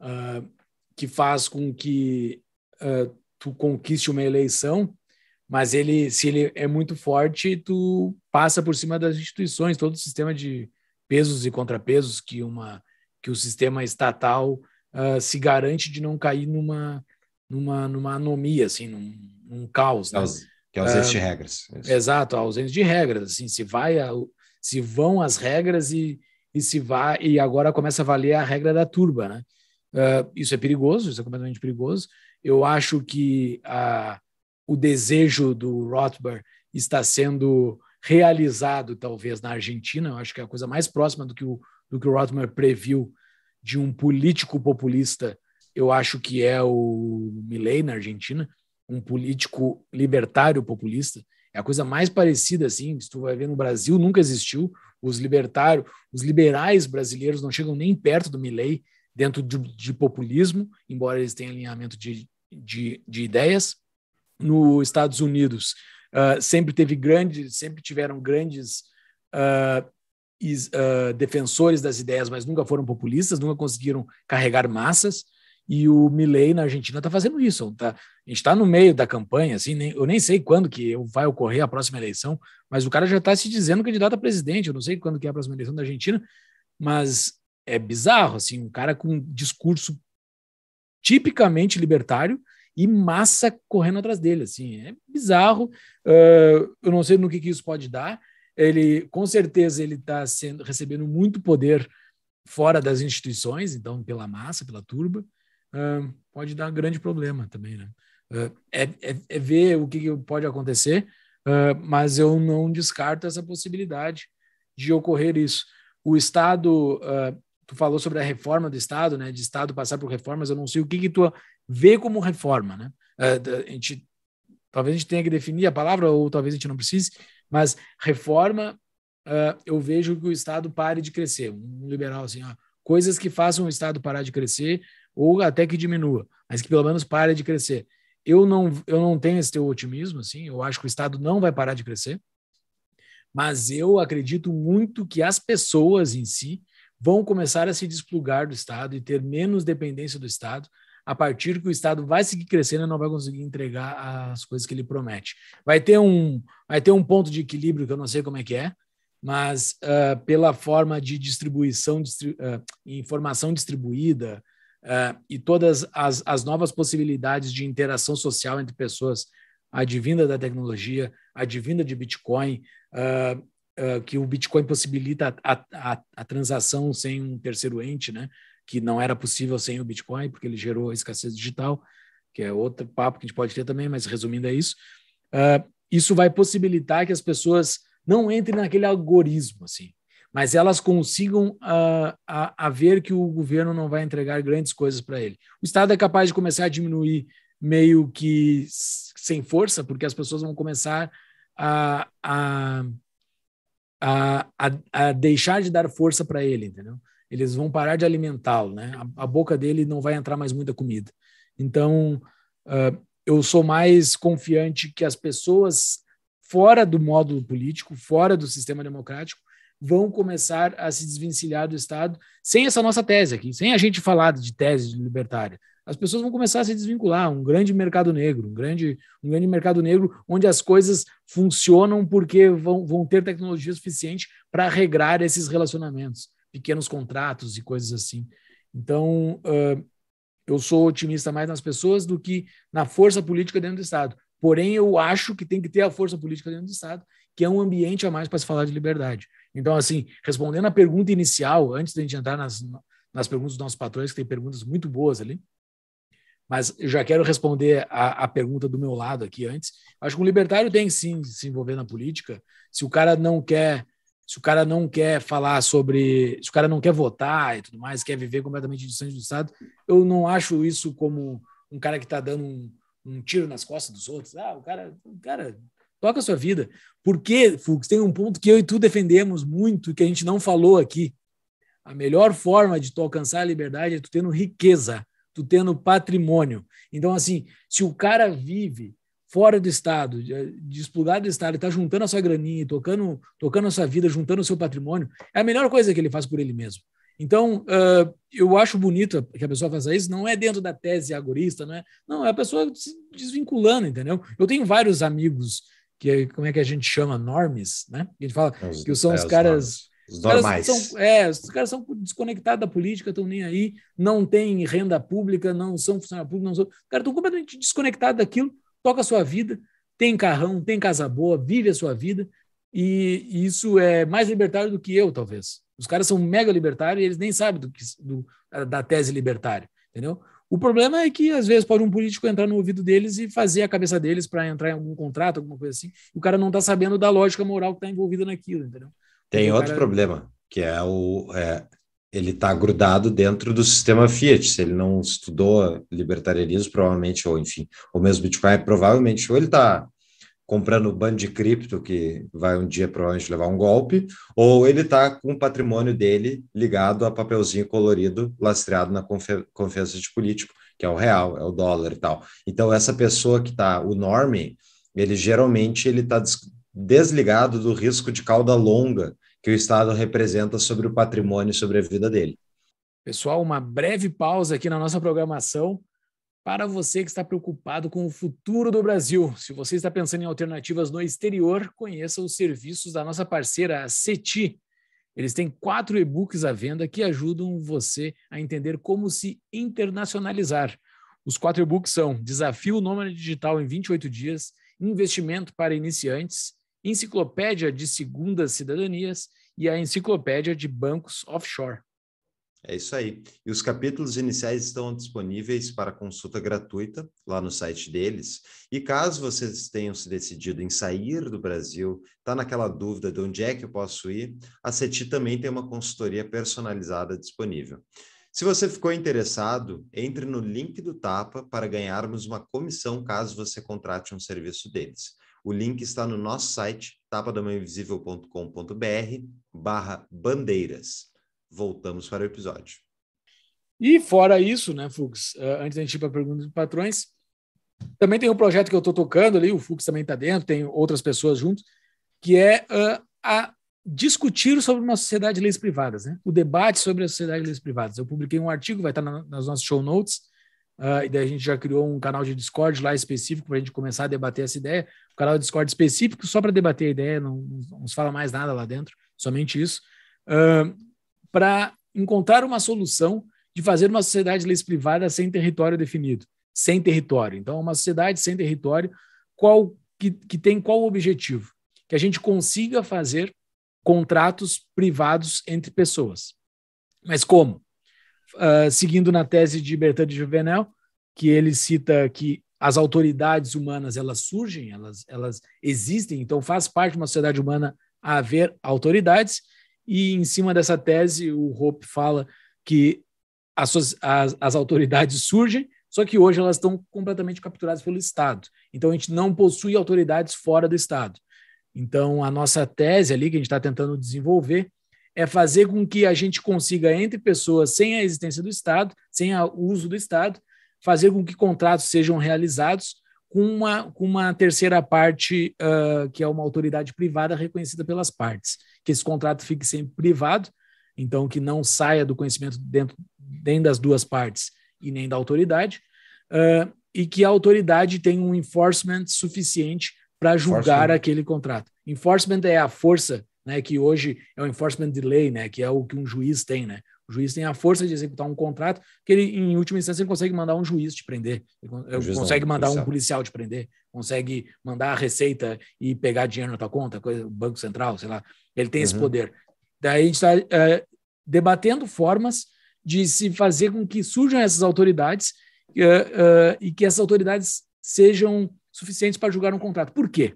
uh, que faz com que uh, tu conquiste uma eleição mas ele, se ele é muito forte, tu passa por cima das instituições, todo o sistema de pesos e contrapesos que uma que o sistema estatal uh, se garante de não cair numa numa numa anomia assim, num, num caos, né? Que é ausência uh, de regras. Isso. Exato, a ausência de regras, assim, se vai a, se vão as regras e, e se vai e agora começa a valer a regra da turba, né? Uh, isso é perigoso, isso é completamente perigoso. Eu acho que a o desejo do Rothbard está sendo realizado, talvez, na Argentina. Eu acho que é a coisa mais próxima do que o, do que o Rothbard previu de um político populista, eu acho que é o Milley na Argentina, um político libertário populista. É a coisa mais parecida, assim, se tu vai ver no Brasil, nunca existiu. Os libertários, os liberais brasileiros não chegam nem perto do Milley dentro de, de populismo, embora eles tenham alinhamento de, de, de ideias nos Estados Unidos uh, sempre teve grandes, sempre tiveram grandes uh, is, uh, defensores das ideias, mas nunca foram populistas, nunca conseguiram carregar massas. E o Milley na Argentina está fazendo isso. Tá, a gente está no meio da campanha, assim, nem, eu nem sei quando que vai ocorrer a próxima eleição, mas o cara já está se dizendo candidato a presidente. Eu não sei quando que é a próxima eleição da Argentina, mas é bizarro, assim, um cara com um discurso tipicamente libertário e massa correndo atrás dele, assim, é bizarro, uh, eu não sei no que, que isso pode dar, ele, com certeza, ele está recebendo muito poder fora das instituições, então, pela massa, pela turba, uh, pode dar um grande problema também, né? Uh, é, é, é, ver o que, que pode acontecer, mas eu não descarto essa possibilidade de ocorrer isso. O Estado tu falou sobre a reforma do Estado, né, de Estado passar por reformas, eu não sei o que que tu vê como reforma, né? É, a gente, talvez a gente tenha que definir a palavra, ou talvez a gente não precise, mas reforma, uh, eu vejo que o Estado pare de crescer. Um liberal, assim, ó, coisas que façam o Estado parar de crescer, ou até que diminua, mas que pelo menos pare de crescer. Eu não, eu não tenho esse teu otimismo, assim, eu acho que o Estado não vai parar de crescer, mas eu acredito muito que as pessoas em si vão começar a se desplugar do Estado e ter menos dependência do Estado, a partir que o Estado vai seguir crescendo e não vai conseguir entregar as coisas que ele promete. Vai ter um, vai ter um ponto de equilíbrio que eu não sei como é que é, mas uh, pela forma de distribuição, distri uh, informação distribuída uh, e todas as, as novas possibilidades de interação social entre pessoas advinda da tecnologia, advinda de Bitcoin, que o Bitcoin possibilita a, a, a, transação sem um terceiro ente, né? que não era possível sem o Bitcoin, porque ele gerou a escassez digital, que é outro papo que a gente pode ter também, mas resumindo é isso. Uh, isso vai possibilitar que as pessoas não entrem naquele algoritmo, assim, mas elas consigam uh, a, a ver que o governo não vai entregar grandes coisas para ele. O Estado é capaz de começar a diminuir meio que sem força, porque as pessoas vão começar a, a, a, a deixar de dar força para ele, entendeu? eles vão parar de alimentá-lo, né? A, a, boca dele não vai entrar mais muita comida. Então, uh, eu sou mais confiante que as pessoas fora do módulo político, fora do sistema democrático, vão começar a se desvencilhar do Estado sem essa nossa tese aqui, sem a gente falar de tese libertária. As pessoas vão começar a se desvincular, um grande mercado negro, um grande, um grande mercado negro onde as coisas funcionam porque vão, vão ter tecnologia suficiente para regrar esses relacionamentos pequenos contratos e coisas assim. Então, uh, eu sou otimista mais nas pessoas do que na força política dentro do Estado. Porém, eu acho que tem que ter a força política dentro do Estado, que é um ambiente a mais para se falar de liberdade. Então, assim, respondendo a pergunta inicial, antes da gente entrar nas, nas perguntas dos nossos patrões, que tem perguntas muito boas ali, mas eu já quero responder a, a, pergunta do meu lado aqui antes. Acho que um libertário tem sim se envolver na política. Se o cara não quer se o cara não quer falar sobre, se o cara não quer votar e tudo mais, quer viver completamente distante do Estado, eu não acho isso como um cara que está dando um, um, tiro nas costas dos outros. Ah, o cara, o cara toca a sua vida. Porque, Fux, tem um ponto que eu e tu defendemos muito que a gente não falou aqui. A melhor forma de tu alcançar a liberdade é tu tendo riqueza, tu tendo patrimônio. Então, assim, se o cara vive fora do estado, desplugado eh, do estado, está juntando a sua graninha, tocando, tocando a sua vida, juntando o seu patrimônio, é a melhor coisa que ele faz por ele mesmo. Então, uh, eu acho bonito que a pessoa faça isso, não é dentro da tese agorista, não é? Não, é a pessoa se desvinculando, entendeu? Eu tenho vários amigos que, como é que a gente chama? Normes, né? A gente fala os, que são é, os caras... Os, os normais. Caras são, é, os caras são desconectados da política, estão nem aí, não têm renda pública, não são funcionários públicos, não são... Os caras estão completamente desconectados daquilo, toca a sua vida, tem carrão, tem casa boa, vive a sua vida, e, isso é mais libertário do que eu, talvez. Os caras são mega libertários e eles nem sabem do que, do, da tese libertária, entendeu? O problema é que, às vezes, pode um político entrar no ouvido deles e fazer a cabeça deles para entrar em algum contrato, alguma coisa assim, e o cara não está sabendo da lógica moral que está envolvida naquilo, entendeu? Tem Porque então, outro cara... problema, que é o. É ele está grudado dentro do sistema Fiat. Se ele não estudou libertarianismo, provavelmente, ou enfim, ou mesmo Bitcoin, provavelmente, ou ele está comprando bando de cripto que vai um dia provavelmente levar um golpe, ou ele está com o patrimônio dele ligado a papelzinho colorido lastreado na confiança de político, que é o real, é o dólar e tal. Então, essa pessoa que está, o norme, ele geralmente ele está desligado do risco de cauda longa que o Estado representa sobre o patrimônio e sobre a vida dele. Pessoal, uma breve pausa aqui na nossa programação para você que está preocupado com o futuro do Brasil. Se você está pensando em alternativas no exterior, conheça os serviços da nossa parceira a CETI. Eles têm quatro e-books à venda que ajudam você a entender como se internacionalizar. Os quatro e-books são Desafio Nômade Digital em 28 Dias, Investimento para Iniciantes, Enciclopédia de Segundas Cidadanias e a Enciclopédia de Bancos Offshore. É isso aí. E os capítulos iniciais estão disponíveis para consulta gratuita lá no site deles. E caso vocês tenham se decidido em sair do Brasil, está naquela dúvida de onde é que eu posso ir, a CETI também tem uma consultoria personalizada disponível. Se você ficou interessado, entre no link do Tapa para ganharmos uma comissão caso você contrate um serviço deles. O link está no nosso site, tapadamainvisível.com.br barra bandeiras. Voltamos para o episódio. E fora isso, né, Fux, eh, antes da gente ir para a pergunta dos patrões, também tem um projeto que eu estou tocando ali, o Fux também está dentro, tem outras pessoas junto, que é uh, a discutir sobre uma sociedade de leis privadas, né? o debate sobre a sociedade de leis privadas. Eu publiquei um artigo, vai estar tá na, nas nossas show notes, Uh, e daí a gente já criou um canal de Discord lá específico para a gente começar a debater essa ideia. Um canal de Discord específico só para debater a ideia, não, não, se fala mais nada lá dentro, somente isso. Uh, ah, para encontrar uma solução de fazer uma sociedade de leis privadas sem território definido, sem território. Então, uma sociedade sem território, qual que, que tem qual objetivo? Que a gente consiga fazer contratos privados entre pessoas. Mas como? uh, seguindo na tese de Bertrand de Juvenel, que ele cita que as autoridades humanas elas surgem, elas, elas existem, então faz parte de uma sociedade humana haver autoridades, e em cima dessa tese o Hope fala que as, as, as autoridades surgem, só que hoje elas estão completamente capturadas pelo Estado. Então a gente não possui autoridades fora do Estado. Então a nossa tese ali que a gente está tentando desenvolver é fazer com que a gente consiga, entre pessoas, sem a existência do Estado, sem o uso do Estado, fazer com que contratos sejam realizados com uma, com uma terceira parte, uh, que é uma autoridade privada reconhecida pelas partes. Que esse contrato fique sempre privado, então que não saia do conhecimento dentro, nem das duas partes e nem da autoridade, uh, e que a autoridade tenha um enforcement suficiente para julgar aquele contrato. Enforcement é a força né, que hoje é o enforcement delay, né, que é o que um juiz tem, né? O juiz tem a força de executar um contrato, que ele, em última instância, ele consegue mandar um juiz te prender, ele consegue não, mandar policial. um policial te prender, consegue mandar a receita e pegar dinheiro na tua conta, coisa, Banco Central, sei lá. Ele tem uhum. esse poder. Daí a gente está é, debatendo formas de se fazer com que surjam essas autoridades é, é, e que essas autoridades sejam suficientes para julgar um contrato. Por quê?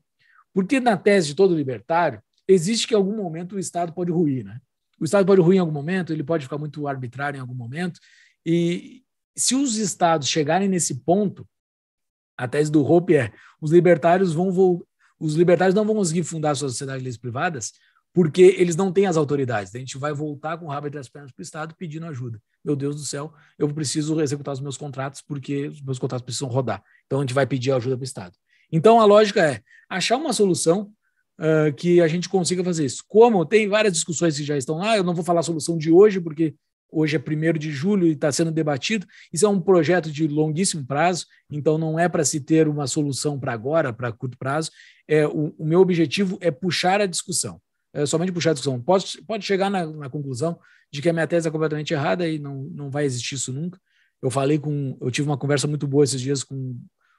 Porque na tese de todo libertário, existe que em algum momento o Estado pode ruir, né? O Estado pode ruir em algum momento, ele pode ficar muito arbitrário em algum momento. E se os Estados chegarem nesse ponto, a tese do Hope é: os libertários vão os libertários não vão conseguir fundar suas sociedades de leis privadas porque eles não têm as autoridades. A gente vai voltar com o rabo entre as pernas para o Estado pedindo ajuda. Meu Deus do céu, eu preciso executar os meus contratos porque os meus contratos precisam rodar. Então a gente vai pedir ajuda para o Estado. Então a lógica é achar uma solução uh, que a gente consiga fazer isso. Como? Tem várias discussões que já estão lá, eu não vou falar a solução de hoje, porque hoje é 1 de julho e está sendo debatido. Isso é um projeto de longuíssimo prazo, então não é para se ter uma solução para agora, para curto prazo. É, o, o, meu objetivo é puxar a discussão, é somente puxar a discussão. Pode, pode chegar na, na, conclusão de que a minha tese é completamente errada e não, não vai existir isso nunca. Eu falei com. Eu tive uma conversa muito boa esses dias com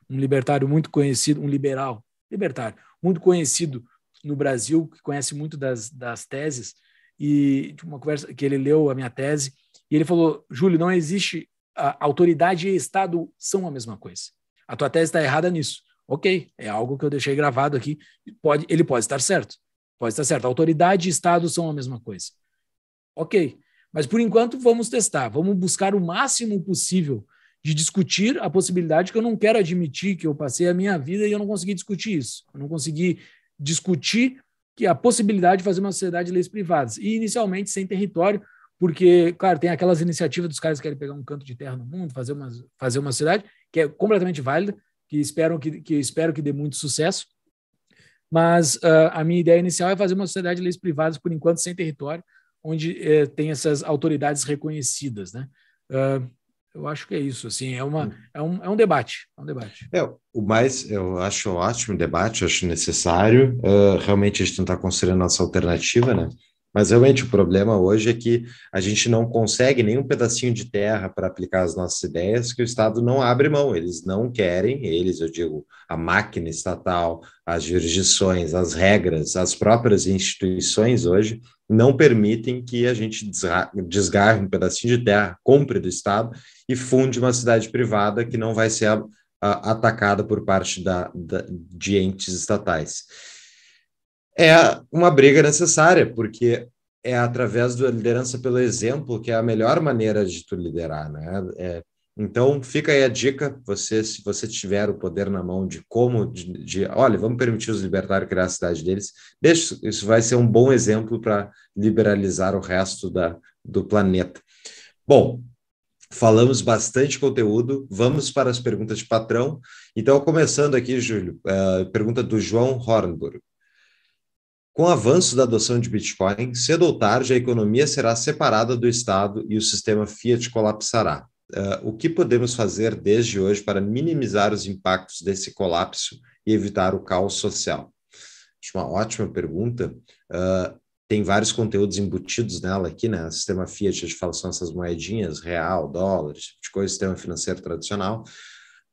um libertário muito conhecido, um liberal, libertário, muito conhecido no Brasil, que conhece muito das, das teses, e uma conversa que ele leu a minha tese, e ele falou: Júlio, não existe a autoridade e Estado são a mesma coisa. A tua tese está errada nisso. Ok, é algo que eu deixei gravado aqui. Pode, ele pode estar certo. Pode estar certo. Autoridade e Estado são a mesma coisa. Ok, mas por enquanto vamos testar. Vamos buscar o máximo possível de discutir a possibilidade que eu não quero admitir que eu passei a minha vida e eu não consegui discutir isso. Eu não consegui discutir que a possibilidade de fazer uma sociedade de leis privadas. E inicialmente sem território, porque, claro, tem aquelas iniciativas dos caras que querem pegar um canto de terra no mundo, fazer uma, fazer uma cidade, que é completamente válida, que esperam que, que espero que dê muito sucesso. Mas uh, a minha ideia inicial é fazer uma sociedade de leis privadas, por enquanto, sem território, onde eh, tem essas autoridades reconhecidas. Né? Uh, eu acho que é isso, assim, é, uma, hum. é, um, é um debate, é um debate. É, o mais, eu acho ótimo o debate, acho necessário uh, realmente a gente tentar tá construir a nossa alternativa, né? Mas realmente o problema hoje é que a gente não consegue nenhum pedacinho de terra para aplicar as nossas ideias que o Estado não abre mão, eles não querem, eles, eu digo, a máquina estatal, as jurisdições, as regras, as próprias instituições hoje não permitem que a gente desgarre um pedacinho de terra, compre do Estado e funde uma cidade privada que não vai ser a, a, atacada por parte da, da, de entes estatais é uma briga necessária, porque é através da liderança pelo exemplo que é a melhor maneira de tu liderar, né? É, então fica aí a dica, você se você tiver o poder na mão de como, de, de olha, vamos permitir os libertários criar a cidade deles, deixa, isso vai ser um bom exemplo para liberalizar o resto da, do planeta. Bom, falamos bastante conteúdo, vamos para as perguntas de patrão. Então começando aqui, Júlio, uh, pergunta do João Hornburg. Com o avanço da adoção de Bitcoin, cedo ou tarde a economia será separada do Estado e o sistema fiat colapsará. Uh, o que podemos fazer desde hoje para minimizar os impactos desse colapso e evitar o caos social? Acho uma ótima pergunta. Uh, tem vários conteúdos embutidos nela aqui, né? sistema fiat, a gente fala são essas moedinhas, real, dólares, Bitcoin, sistema financeiro tradicional.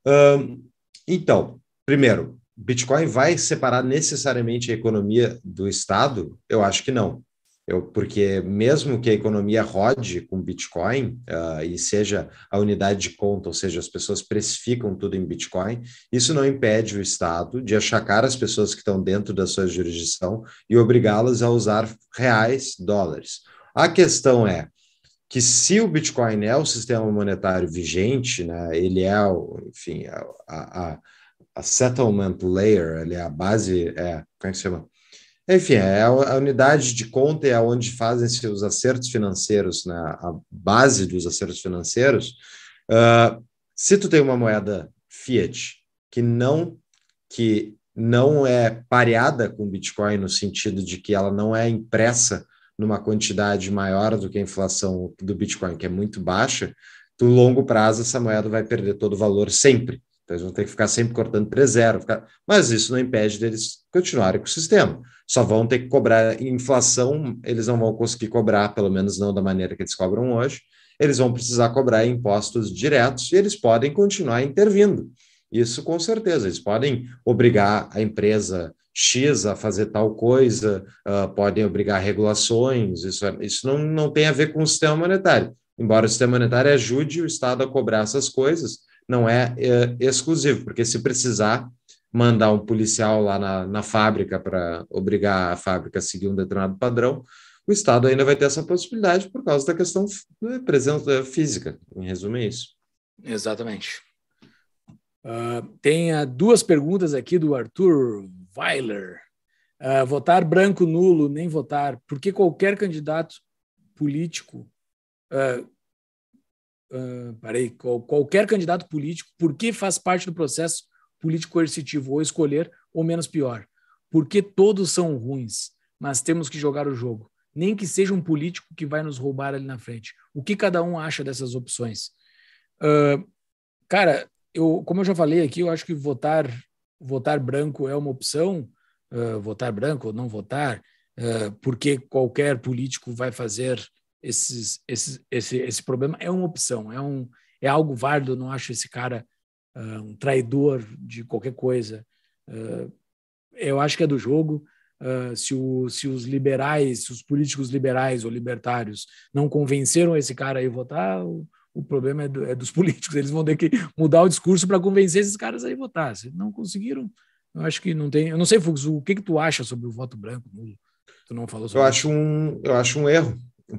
Uh, então, primeiro, Bitcoin vai separar necessariamente a economia do Estado? Eu acho que não. Eu, porque mesmo que a economia rode com Bitcoin uh, e seja a unidade de conta, ou seja, as pessoas precificam tudo em Bitcoin, isso não impede o Estado de achacar as pessoas que estão dentro da sua jurisdição e obrigá-las a usar reais, dólares. A questão é que se o Bitcoin é o sistema monetário vigente, né, ele é, enfim, a, a, a a settlement layer, ali a base, é, como é que se chama? Enfim, é a, unidade de conta é onde fazem-se os acertos financeiros, né? a base dos acertos financeiros. Uh, se tu tem uma moeda fiat que não que não é pareada com Bitcoin no sentido de que ela não é impressa numa quantidade maior do que a inflação do Bitcoin, que é muito baixa, no longo prazo essa moeda vai perder todo o valor sempre. Então, eles vão ter que ficar sempre cortando 3,0. Ficar... Mas isso não impede deles continuarem com o sistema. Só vão ter que cobrar inflação, eles não vão conseguir cobrar, pelo menos não da maneira que eles cobram hoje. Eles vão precisar cobrar impostos diretos e eles podem continuar intervindo. Isso com certeza. Eles podem obrigar a empresa X a fazer tal coisa, uh, podem obrigar regulações. Isso, é, isso não, não tem a ver com o sistema monetário. Embora o sistema monetário ajude o Estado a cobrar essas coisas, não é, é exclusivo, porque se precisar mandar um policial lá na, na fábrica para obrigar a fábrica a seguir um determinado padrão, o Estado ainda vai ter essa possibilidade por causa da questão né, presença eh, física. Em resumo, é isso. Exatamente. Uh, tem ah, duas perguntas aqui do Arthur Weiler. Uh, votar branco, nulo, nem votar. Porque qualquer candidato político, uh, parei, qual, qualquer candidato político, porque faz parte do processo político coercitivo, ou escolher, ou menos pior. Porque todos são ruins, mas temos que jogar o jogo. Nem que seja um político que vai nos roubar ali na frente. O que cada um acha dessas opções? Uh, cara, eu, como eu já falei aqui, eu acho que votar, votar branco é uma opção, uh, votar branco ou não votar, porque qualquer político vai fazer esses, esses, esse, esse problema é uma opção, é, um, é algo válido. Eu não acho esse cara uh, um traidor de qualquer coisa. Uh, eu acho que é do jogo. Uh, se, o, se, os liberais, se os políticos liberais ou libertários não convenceram esse cara a ir votar, o, o problema é, do, é, dos [laughs] políticos. Eles vão ter que mudar o discurso para convencer esses caras a ir votar. Se não conseguiram, eu acho que não tem. Eu não sei, Fux, o que, que tu acha sobre o voto branco? Tu não falou sobre eu acho um Eu acho um erro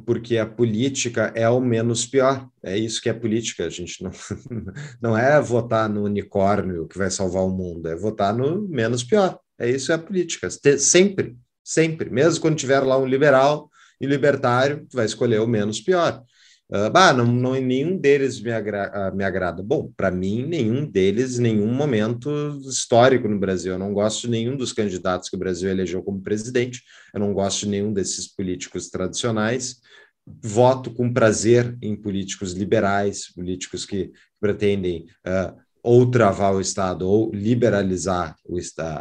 porque a política é o menos pior. É isso que é política. A gente não, [laughs] não é votar no unicórnio que vai salvar o mundo, é votar no menos pior. É isso é a política. Sempre, sempre. Mesmo quando tiver lá um liberal e libertário, vai escolher o menos pior ah, não, não, nenhum deles me, agra ah, me agrada. Bom, para mim, nenhum deles, nenhum momento histórico no Brasil. Eu não gosto de nenhum dos candidatos que o Brasil elegeu como presidente, eu não gosto de nenhum desses políticos tradicionais. Voto com prazer em políticos liberais, políticos que pretendem uh, ou travar o Estado ou liberalizar o,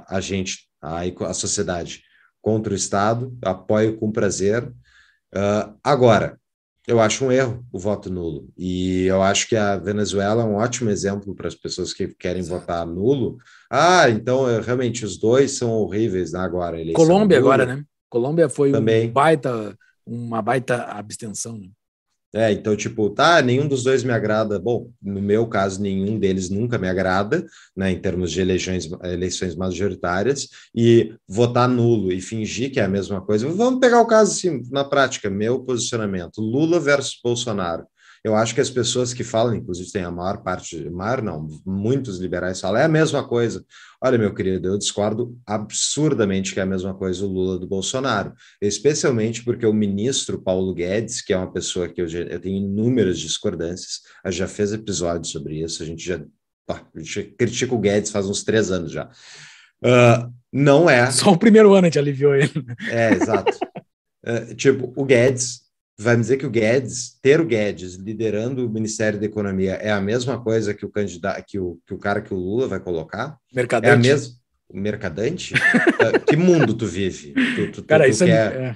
a gente, a, a sociedade contra o Estado. Apoio com prazer. Uh, agora, eu acho um erro o voto nulo. E eu acho que a Venezuela é um ótimo exemplo para as pessoas que querem Exato. votar nulo. Ah, então eu, eh, realmente os dois são horríveis né, agora. Colômbia agora, né? Colômbia foi Também. Um baita, uma baita abstenção. Né? É, então, tipo, tá, nenhum dos dois me agrada. Bom, no meu caso, nenhum deles nunca me agrada, né, em termos de eleições, eleições majoritárias, e votar nulo e fingir que é a mesma coisa. Vamos pegar o caso assim, na prática, meu posicionamento: Lula versus Bolsonaro. Eu acho que as pessoas que falam, inclusive tem a maior parte, maior não, muitos liberais falam, é a mesma coisa. Olha, meu querido, eu discordo absurdamente que é a mesma coisa o Lula do Bolsonaro, especialmente porque o ministro Paulo Guedes, que é uma pessoa que eu, já, eu tenho inúmeras discordâncias, já fez episódios sobre isso, a gente já a gente critica o Guedes faz uns três anos já. Uh, não é. Só o primeiro ano a gente aliviou ele. É, exato. Uh, [laughs] tipo, o Guedes vai me dizer que o Guedes, ter o Guedes liderando o Ministério da Economia é a mesma coisa que o candidato, que o, que o cara que o Lula vai colocar? Mercadante. É a mesma. Mercadante? [laughs] Ah, que mundo tu vive? Tu, tu, cara, tu, tu isso é quer, é...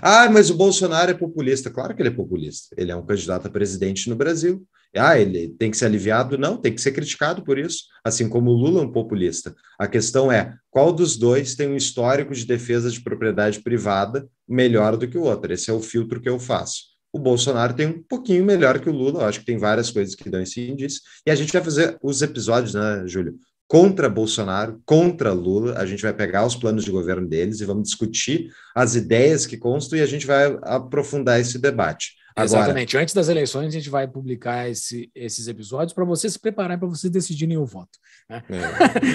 Ah, mas o Bolsonaro é populista. Claro que ele é populista. Ele é um candidato a presidente no Brasil. Ah, ele tem que ser aliviado? Não, tem que ser criticado por isso, assim como o Lula é um populista. A questão é qual dos dois tem um histórico de defesa de propriedade privada melhor do que o outro. Esse é o filtro que eu faço. O Bolsonaro tem um pouquinho melhor que o Lula, eu acho que tem várias coisas que dão esse indício. E a gente vai fazer os episódios, né, Júlio, contra Bolsonaro, contra Lula. A gente vai pegar os planos de governo deles e vamos discutir as ideias que constam e a gente vai aprofundar esse debate. Agora, Exatamente. Antes das eleições, a gente vai publicar esse, esses episódios para vocês se prepararem para vocês decidirem o voto. Né?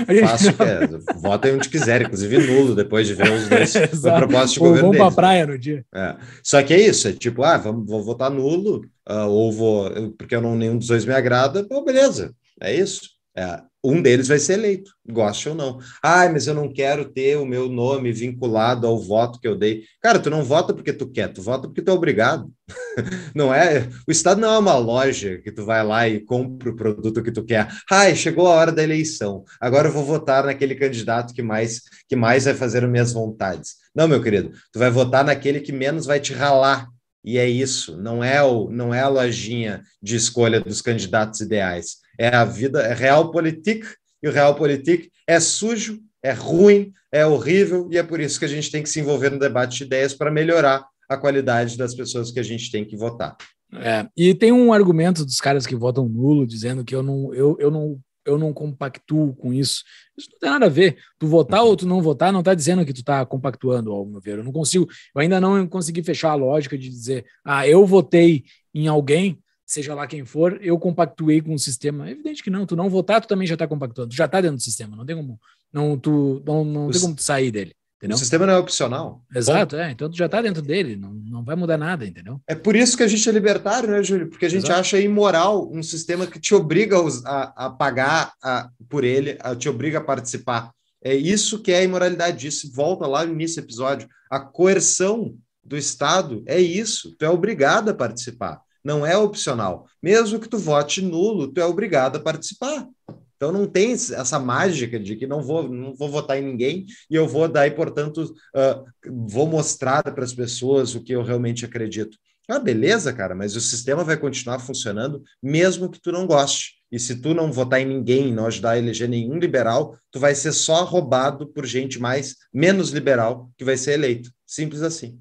É, [laughs] faço não... é, votem onde quiser, inclusive nulo, depois de ver os dois é, [laughs] proposta de ou governo. Ou vão para a praia no dia. É. Só que é isso, é tipo, ah, vamos, vou votar nulo, uh, ou vou, porque eu não, nenhum dos dois me agrada, pô, beleza, é isso. É, um deles vai ser eleito, goste ou não. Ah, mas eu não quero ter o meu nome vinculado ao voto que eu dei. Cara, tu não vota porque tu quer, tu vota porque tu é obrigado. [laughs] não é? O Estado não é uma loja que tu vai lá e compra o produto que tu quer. Ai, chegou a hora da eleição. Agora eu vou votar naquele candidato que mais que mais vai fazer as minhas vontades. Não, meu querido, tu vai votar naquele que menos vai te ralar e é isso, não é, o, não é a lojinha de escolha dos candidatos ideais é a vida, é Realpolitik, e o Realpolitik é sujo, é ruim, é horrível, e é por isso que a gente tem que se envolver no debate de ideias para melhorar a qualidade das pessoas que a gente tem que votar. É, e tem um argumento dos caras que votam nulo, dizendo que eu não, eu, eu não eu não compactuo com isso. Isso não tem nada a ver. Tu votar ou tu não votar não está dizendo que tu está compactuando, ao meu ver. Eu não consigo, eu ainda não consegui fechar a lógica de dizer, ah, eu votei em alguém, seja lá quem for, eu compactuei com o sistema. É evidente que não, tu não votar, tu também já está compactuando, tu já está dentro do sistema, não tem como não, tu, não, não tem como sair dele. Entendeu? O sistema não é opcional. Exato, Bom, é. Então tu já está dentro dele, não, não vai mudar nada, entendeu? É por isso que a gente é libertário, né, Júlio? Porque a gente Exato. acha imoral um sistema que te obriga a, a pagar a, por ele, a, te obriga a participar. É isso que é a imoralidade disso. Volta lá no início do episódio. A coerção do Estado é isso. Tu é obrigado a participar não é opcional. Mesmo que tu vote nulo, tu é obrigado a participar. Então não tem essa mágica de que não vou, não vou votar em ninguém e eu vou dar, e portanto, uh, vou mostrar para as pessoas o que eu realmente acredito. Ah, beleza, cara, mas o sistema vai continuar funcionando mesmo que tu não goste. E se tu não votar em ninguém, não ajudar a eleger nenhum liberal, tu vai ser só roubado por gente mais menos liberal que vai ser eleito. Simples assim.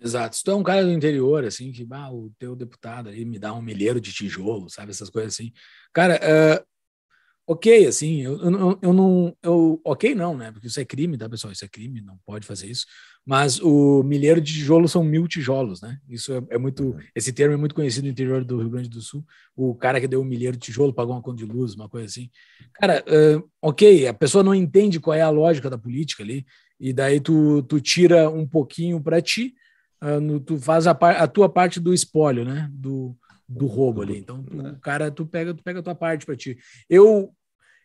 Exato. Se tu é um cara do interior, assim, que ah, o teu deputado aí me dá um milheiro de tijolo, sabe? Essas coisas assim. Cara, uh, ok, assim, eu, eu, eu, não. Eu, ok, não, né? Porque isso é crime, tá, pessoal? Isso é crime, não pode fazer isso. Mas o milheiro de tijolo são mil tijolos, né? Isso é, é muito. Uhum. Esse termo é muito conhecido no interior do Rio Grande do Sul. O cara que deu um milheiro de tijolo pagou uma conta de luz, uma coisa assim. Cara, uh, ok, a pessoa não entende qual é a lógica da política ali, e daí tu, tu tira um pouquinho para ti ah, no, tu faz a, par, a, tua parte do espólio, né? Do, do roubo ali. Então, tu, né? o cara, tu pega, tu pega a tua parte para ti. Eu,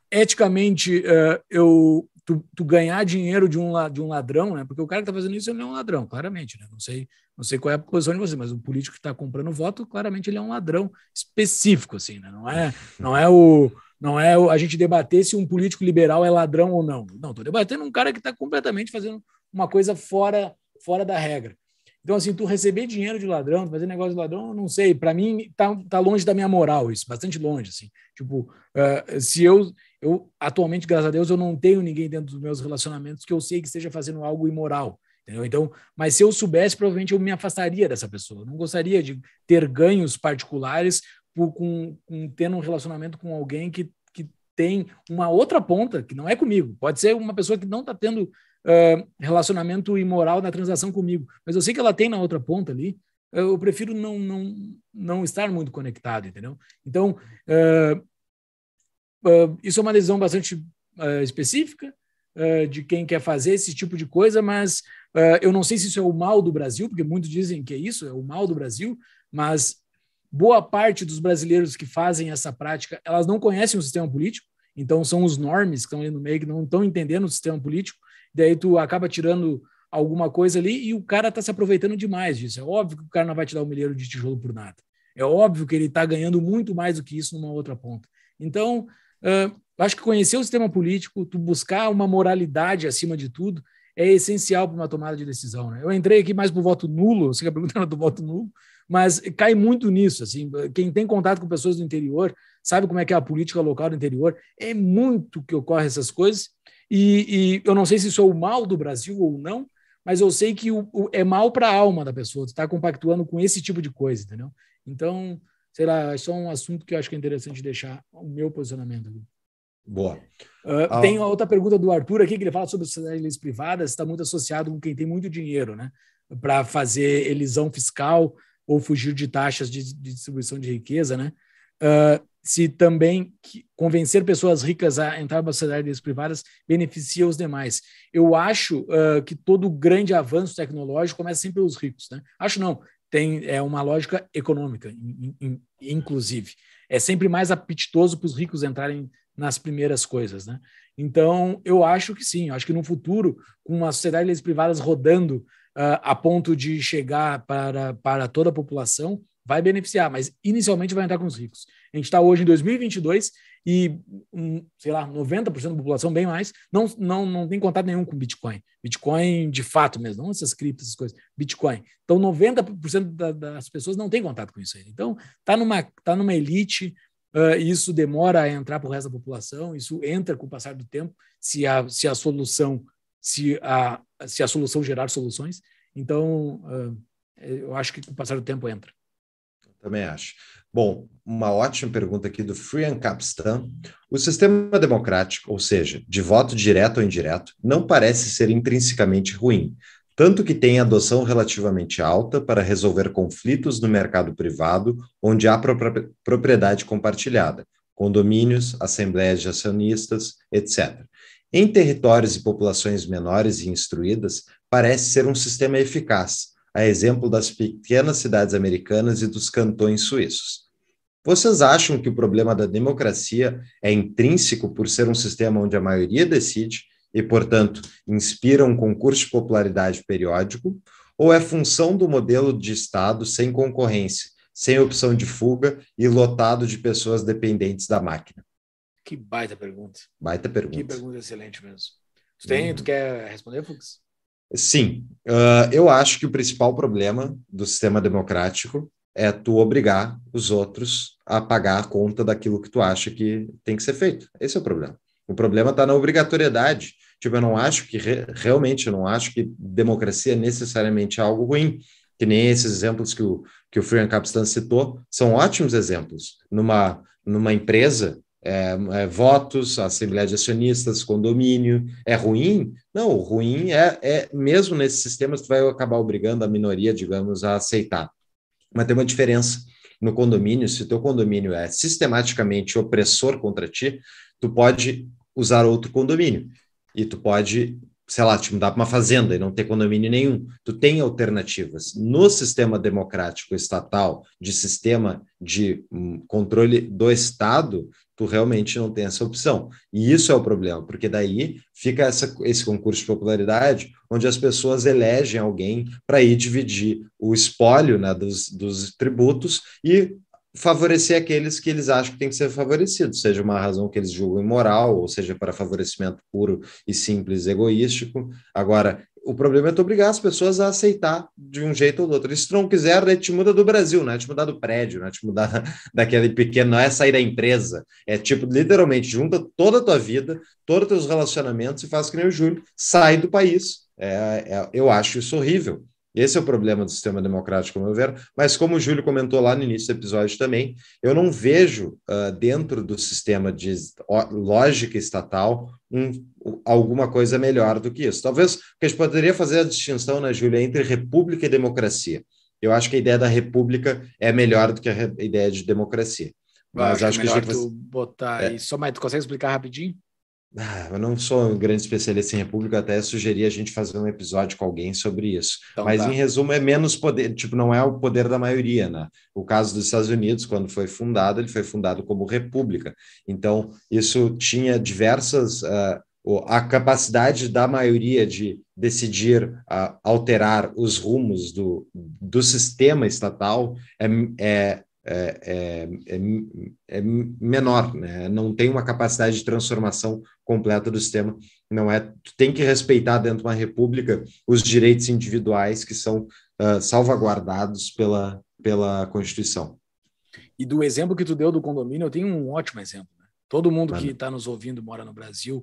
eticamente, uh, eu, tu, tu, ganhar dinheiro de um, de um ladrão, né? Porque o cara que tá fazendo isso, ele é um ladrão, claramente, né? Não sei, não sei qual é a posição de você, mas o político que está comprando voto, claramente ele é um ladrão específico, assim, né? Não é, não é o... Não é a gente debater se um político liberal é ladrão ou não. Não, estou debatendo um cara que está completamente fazendo uma coisa fora, fora da regra. Então, assim, tu receber dinheiro de ladrão, fazer negócio de ladrão, não sei. Para mim, tá, tá longe da minha moral isso, bastante longe, assim. Tipo, uh, se eu, eu, atualmente, graças a Deus, eu não tenho ninguém dentro dos meus relacionamentos que eu sei que esteja fazendo algo imoral, entendeu? Então, mas se eu soubesse, provavelmente eu me afastaria dessa pessoa. Eu não gostaria de ter ganhos particulares por, com, com tendo um relacionamento com alguém que, que tem uma outra ponta, que não é comigo. Pode ser uma pessoa que não está tendo relacionamento imoral na transação comigo, mas eu sei que ela tem na outra ponta ali, eu prefiro não, não, não estar muito conectado, entendeu? Então, uh, uh, isso é uma decisão bastante uh, específica de quem quer fazer esse tipo de coisa, mas eu não sei se isso é o mal do Brasil, porque muitos dizem que é isso, é o mal do Brasil, mas boa parte dos brasileiros que fazem essa prática, elas não conhecem o sistema político, então são os normes que estão ali no meio que não estão entendendo o sistema político daí tu acaba tirando alguma coisa ali e o cara está se aproveitando demais disso. É óbvio que o cara não vai te dar um milheiro de tijolo por nada. É óbvio que ele está ganhando muito mais do que isso numa outra ponta. Então, uh, acho que conhecer o sistema político, tu buscar uma moralidade acima de tudo, é essencial para uma tomada de decisão. Né? Eu entrei aqui mais para o voto nulo, você quer perguntar [laughs] do voto nulo, mas cai muito nisso. Assim, quem tem contato com pessoas do interior sabe como é que é a política local do interior. É muito que ocorre essas coisas. E, e, eu não sei se isso é o mal do Brasil ou não, mas eu sei que o, o é mal para a alma da pessoa, tu está compactuando com esse tipo de coisa, entendeu? Então, sei lá, é só um assunto que eu acho que é interessante deixar o meu posicionamento aqui. Boa. Uh, ah. Tem outra pergunta do Arthur aqui, que ele fala sobre leis privadas, está muito associado com quem tem muito dinheiro, né? Para fazer elisão fiscal ou fugir de taxas de, de distribuição de riqueza, né? Uh, se também convencer pessoas ricas a entrar para sociedades privadas beneficia os demais. Eu acho uh, que todo grande avanço tecnológico começa sempre pelos ricos, né? Acho não, tem é uma lógica econômica, in, in, inclusive. É sempre mais apetitoso para os ricos entrarem nas primeiras coisas, né? Então, eu acho que sim, acho que no futuro, com uma sociedade de leis privadas rodando uh, a ponto de chegar para, para toda a população, vai beneficiar, mas inicialmente vai entrar com os ricos. A gente está hoje em 2022 e, um, sei lá, 90% da população, bem mais, não, não, não tem contato nenhum com Bitcoin. Bitcoin de fato mesmo, não essas criptos, essas coisas, Bitcoin. Então, 90% da, das pessoas não tem contato com isso aí. Então, está numa, tá numa elite, uh, isso demora a entrar para o resto da população, isso entra com o passar do tempo, se a, se a solução se a, se a solução gerar soluções. Então, uh, eu acho que com o passar do tempo entra. Também acho. Bom, uma ótima pergunta aqui do Frian Capstan. O sistema democrático, ou seja, de voto direto ou indireto, não parece ser intrinsecamente ruim, tanto que tem adoção relativamente alta para resolver conflitos no mercado privado, onde há propriedade compartilhada, condomínios, assembleias de acionistas, etc. Em territórios e populações menores e instruídas, parece ser um sistema eficaz, a exemplo das pequenas cidades americanas e dos cantões suíços. Vocês acham que o problema da democracia é intrínseco por ser um sistema onde a maioria decide e, portanto, inspira um concurso de popularidade periódico? Ou é função do modelo de Estado sem concorrência, sem opção de fuga e lotado de pessoas dependentes da máquina? Que baita pergunta. Baita pergunta. Que pergunta excelente mesmo. Tu, tem, hum. tu uhum. quer responder, Fux? Sim, uh, eu acho que o principal problema do sistema democrático é tu obrigar os outros a pagar a conta daquilo que tu acha que tem que ser feito. Esse é o problema. O problema está na obrigatoriedade. Tipo, eu não acho que re realmente, eu não acho que democracia é necessariamente algo ruim. Que nem esses exemplos que o, que o Freeman Capstan citou, são ótimos exemplos. Numa, numa empresa, é, é, votos, assembleia de acionistas, condomínio. É ruim? Não, o ruim é, é mesmo nesses sistemas, você vai acabar obrigando a minoria, digamos, a aceitar. Mas tem uma diferença. No condomínio, se o teu condomínio é sistematicamente opressor contra ti, tu pode usar outro condomínio. E tu pode, sei lá, te mudar para uma fazenda e não ter condomínio nenhum. Tu tem alternativas. No sistema democrático estatal, de sistema de hum, controle do Estado, tu realmente não tem essa opção. E isso é o problema, porque daí fica essa, esse concurso de popularidade, onde as pessoas elegem alguém para ir dividir o espólio né, dos, dos tributos e favorecer aqueles que eles acham que tem que ser favorecidos, seja uma razão que eles julgam imoral, ou seja para favorecimento puro e simples egoístico. Agora, o problema é tu obrigar as pessoas a aceitar de um jeito ou do outro. E se tu não quiser, daí né, te muda do Brasil, né? Te mudar do prédio, né? Te mudar [laughs] daquele pequeno, não é sair da empresa. É tipo, literalmente, junta toda a tua vida, todos os teus relacionamentos e faz que nem o Júlio, sai do país. É, é, eu acho isso horrível. Esse é o problema do sistema democrático, como eu ver. Mas como o Júlio comentou lá no início do episódio também, eu não vejo uh, dentro do sistema de lógica estatal um, alguma coisa melhor do que isso. Talvez que a gente poderia fazer a distinção, né, Júlio, é entre república e democracia. Eu acho que a ideia da república é melhor do que a ideia de democracia. Mas acho, é acho que, a gente tu botar é. aí. Só mais, tu consegue explicar rapidinho? Ah, eu não sou um grande especialista em República, até sugeria a gente fazer um episódio com alguém sobre isso. Então, Mas, tá. em resumo, é menos poder, tipo, não é o poder da maioria, né? O caso dos Estados Unidos, quando foi fundado, ele foi fundado como República. Então, isso tinha diversas. Uh, a capacidade da maioria de decidir uh, alterar os rumos do, do sistema estatal é, é, é é, é, é, menor, né? não tem uma capacidade de transformação completa do sistema. Não é, tu tem que respeitar dentro de uma república os direitos individuais que são uh, salvaguardados pela, pela Constituição. E do exemplo que tu deu do condomínio, eu tenho um ótimo exemplo. Né? Todo mundo Mano. que está nos ouvindo mora no Brasil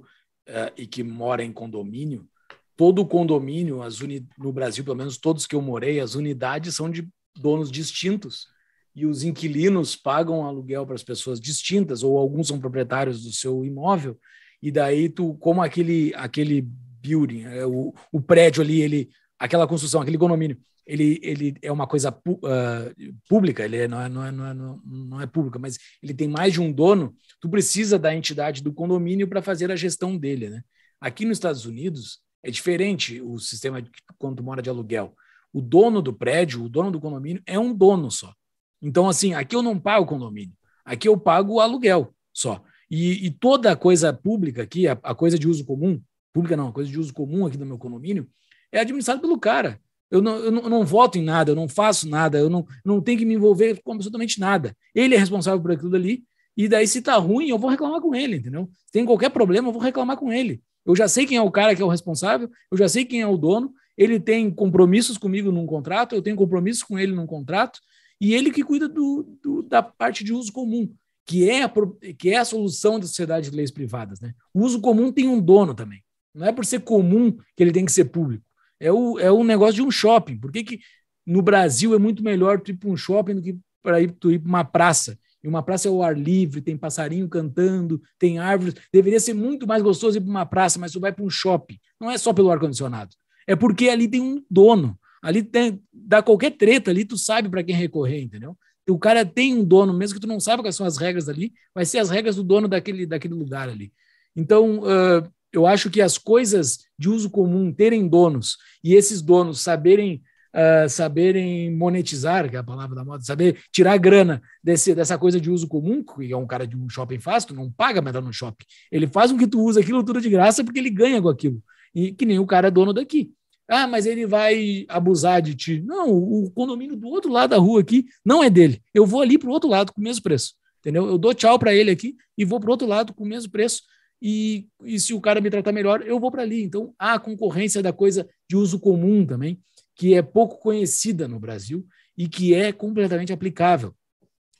uh, e que mora em condomínio, todo condomínio, as uni... no Brasil, pelo menos todos que eu morei, as unidades são de donos distintos. E os inquilinos pagam aluguel para as pessoas distintas, ou alguns são proprietários do seu imóvel, e daí tu, como aquele, aquele building, é, o, o prédio ali, ele, aquela construção, aquele condomínio, ele, ele é uma coisa pu, uh, pública, ele é, não, é, não, é, não, é, não é pública, mas ele tem mais de um dono, tu precisa da entidade do condomínio para fazer a gestão dele, né? Aqui nos Estados Unidos é diferente o sistema de, quando tu mora de aluguel. O dono do prédio, o dono do condomínio é um dono só. Então, assim, aqui eu não pago condomínio, aqui eu pago o aluguel só. E, e toda a coisa pública aqui, a, a, coisa de uso comum, pública não, a coisa de uso comum aqui do meu condomínio, é administrada pelo cara. Eu não, eu não, eu não voto em nada, eu não faço nada, eu não, não tenho que me envolver com absolutamente nada. Ele é responsável por aquilo ali, e daí se tá ruim, eu vou reclamar com ele, entendeu? Se tem qualquer problema, eu vou reclamar com ele. Eu já sei quem é o cara que é o responsável, eu já sei quem é o dono, ele tem compromissos comigo num contrato, eu tenho compromissos com ele num contrato, e ele que cuida do, do, da parte de uso comum que é a, que é a solução da sociedade de leis privadas. Né? O uso comum tem um dono também. Não é por ser comum que ele tem que ser público. É o, é o negócio de um shopping. Por que, que no Brasil é muito melhor tu ir para um shopping do que para ir, ir para uma praça? E uma praça é o ar livre, tem passarinho cantando, tem árvores. Deveria ser muito mais gostoso ir para uma praça, mas tu vai para um shopping. Não é só pelo ar-condicionado. É porque ali tem um dono. Ali tem, dá qualquer treta, ali tu sabe para quem recorrer, entendeu? o cara tem um dono, mesmo que tu não saiba quais são as regras ali, vai ser as regras do dono daquele, daquele lugar ali. Então, uh, eu acho que as coisas de uso comum terem donos e esses donos saberem uh, saberem monetizar, que é a palavra da moda, saber tirar grana desse, dessa coisa de uso comum, que é um cara de um shopping faz, tu não paga mas dá no shopping. Ele faz com que tu use aquilo tudo de graça porque ele ganha com aquilo. E que nem o cara é dono daqui. Ah, mas ele vai abusar de ti. Não, o condomínio do outro lado da rua aqui não é dele. Eu vou ali para o outro lado com o mesmo preço. Entendeu? Eu dou tchau para ele aqui e vou para o outro lado com o mesmo preço. E, e se o cara me tratar melhor, eu vou para ali. Então, há a concorrência da coisa de uso comum também, que é pouco conhecida no Brasil e que é completamente aplicável.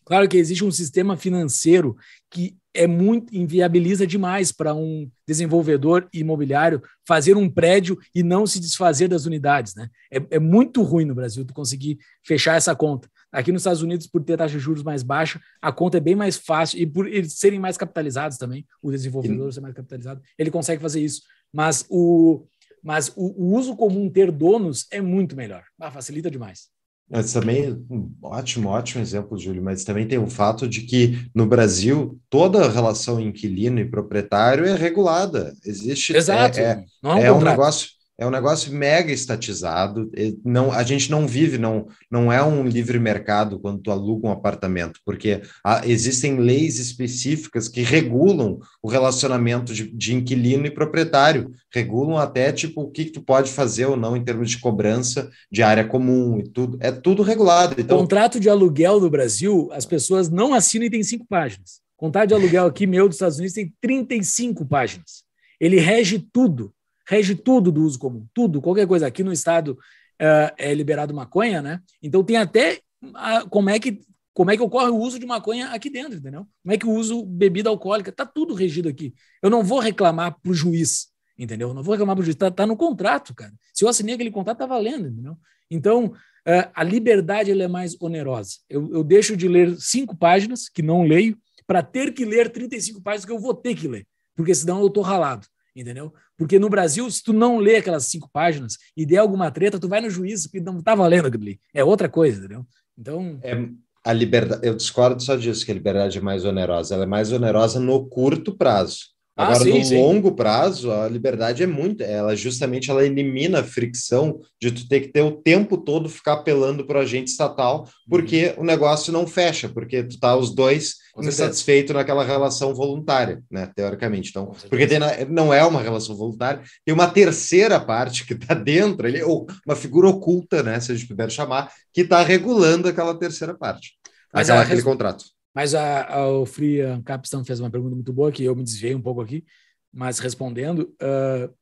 Claro que existe um sistema financeiro que é muito inviabiliza demais para um desenvolvedor imobiliário fazer um prédio e não se desfazer das unidades. Né? É, é muito ruim no Brasil tu conseguir fechar essa conta. Aqui nos Estados Unidos, por ter taxa de juros mais baixa, a conta é bem mais fácil e por eles serem mais capitalizados também, o desenvolvedor ser mais capitalizado, ele consegue fazer isso. Mas o, mas o, o uso comum ter donos é muito melhor. Ah, facilita demais. Mas também, ótimo, ótimo exemplo, Júlio, mas também tem o fato de que no Brasil toda relação inquilino e proprietário é regulada. Existe. É, Exato. É, é, é, um, é um negócio é um negócio mega estatizado. Não, a gente não vive, não, não é um livre mercado quando tu aluga um apartamento, porque há, existem leis específicas que regulam o relacionamento de, de, inquilino e proprietário, regulam até tipo o que, que, tu pode fazer ou não em termos de cobrança de área comum e tudo. É tudo regulado. Então... Contrato de aluguel no Brasil, as pessoas não assinam e tem cinco páginas. Contrato de aluguel aqui meu dos Estados Unidos tem 35 páginas. Ele rege tudo rege tudo do uso comum, tudo, qualquer coisa. Aqui no estado uh, é liberado maconha, né? Então tem até a, ah, como é que como é que ocorre o uso de maconha aqui dentro, entendeu? Como é que o uso bebida alcoólica tá tudo regido aqui. Eu não vou reclamar pro juiz, entendeu? Eu não vou reclamar pro juiz, tá, tá, no contrato, cara. Se eu assinei aquele contrato, tá valendo, entendeu? Então uh, a liberdade ela é mais onerosa. Eu, eu deixo de ler cinco páginas que não leio para ter que ler 35 páginas que eu vou ter que ler, porque senão eu tô ralado entendeu? Porque no Brasil, se tu não lê aquelas cinco páginas e der alguma treta, tu vai no juízo, que não tá valendo aquilo ali. É outra coisa, entendeu? Então... É, a liberdade, eu discordo só disso, que a liberdade é mais onerosa. Ela é mais onerosa no curto prazo. Ah, Agora, ah, sim, no sim. longo prazo, a liberdade é muito. Ela justamente ela elimina a fricção de tu ter que ter o tempo todo ficar apelando para o agente estatal, uhum. porque uhum. o negócio não fecha, porque tu tá os dois insatisfeitos naquela relação voluntária, né? Teoricamente. Então, porque tem, não é uma relação voluntária, tem uma terceira parte que está dentro, ele, ou uma figura oculta, né? Se a gente puder chamar, que está regulando aquela terceira parte. Mas aquele contrato mas a, a, o Fria Capstan fez uma pergunta muito boa, que eu me desviei um pouco aqui, mas respondendo, uh,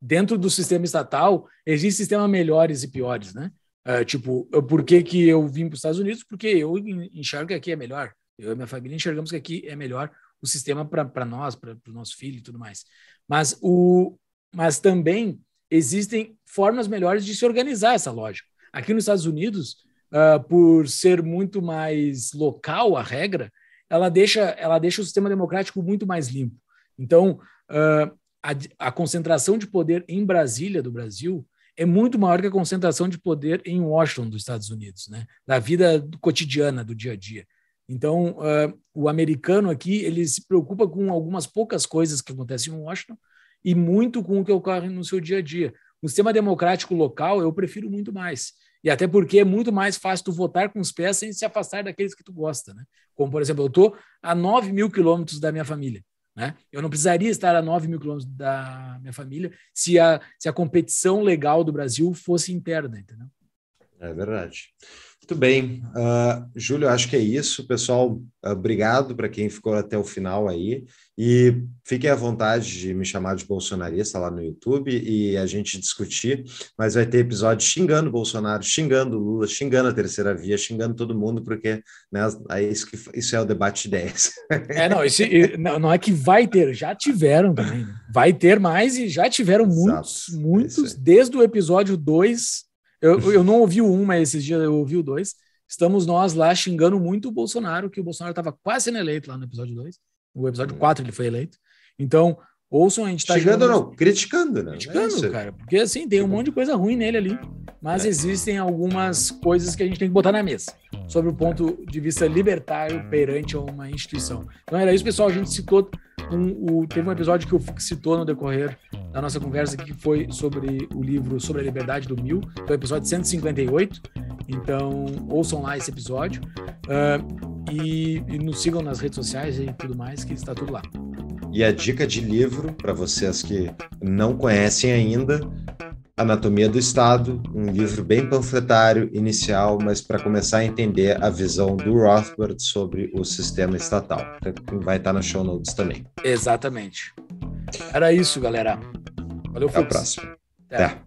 dentro do sistema estatal, existe sistema melhores e piores, né? Uh, tipo, por que, que eu vim para os Estados Unidos? Porque eu enxergo que aqui é melhor. Eu e minha família enxergamos que aqui é melhor o sistema para nós, para o nosso filho e tudo mais. Mas, o, mas também existem formas melhores de se organizar essa lógica. Aqui nos Estados Unidos, uh, por ser muito mais local a regra, ela deixa, ela deixa o sistema democrático muito mais limpo. Então, uh, a, a, concentração de poder em Brasília, do Brasil, é muito maior que a concentração de poder em Washington, dos Estados Unidos, né? da vida cotidiana, do dia a dia. Então, uh, o americano aqui, ele se preocupa com algumas poucas coisas que acontecem em Washington e muito com o que ocorre no seu dia a dia. O sistema democrático local eu prefiro muito mais. E até porque é muito mais fácil tu votar com os pés sem se afastar daqueles que tu gosta, né? Como, por exemplo, eu estou a 9 mil quilômetros da minha família, né? Eu não precisaria estar a 9 mil quilômetros da minha família se a, se a competição legal do Brasil fosse interna, entendeu? É verdade. Muito bem. Uh, Júlio, acho que é isso. Pessoal, ah, obrigado para quem ficou até o final aí. E fiquem à vontade de me chamar de bolsonarista lá no YouTube e a gente discutir. Mas vai ter episódio xingando Bolsonaro, xingando Lula, xingando a terceira via, xingando todo mundo, porque né, é isso, que, isso é o debate de ideias. É, não, isso não, é que vai ter, já tiveram também. Né? Vai ter mais e já tiveram Exato, muitos, é muitos, desde o episódio 2 eu, eu não ouvi o um, mas esses dias eu ouvi o dois. Estamos nós lá xingando muito o Bolsonaro, que o Bolsonaro estava quase sendo eleito lá no episódio 2. No episódio 4 hum. ele foi eleito. Então, ouçam, a gente está Xingando não, criticando, né? Criticando, é cara. Porque assim, tem um tipo, monte de coisa ruim nele ali. Mas é. existem algumas coisas que a gente tem que botar na mesa. Sobre o ponto de vista libertário hum. perante uma instituição. Então era isso, pessoal. A gente citou um, o, teve um episódio que o Fux citou no decorrer da nossa conversa que foi sobre o livro Sobre a Liberdade do Mil, que é o episódio 158. Então, ouçam lá esse episódio uh, e, e nos sigam nas redes sociais e tudo mais, que está tudo lá. E a dica de livro, para vocês que não conhecem ainda, Anatomia do Estado, um livro bem panfletário inicial, mas para começar a entender a visão do Rothbard sobre o sistema estatal. Vai estar tá no show notes também. Exatamente. Era isso, galera. Valeu, Até Fux. a próxima. Até. Até.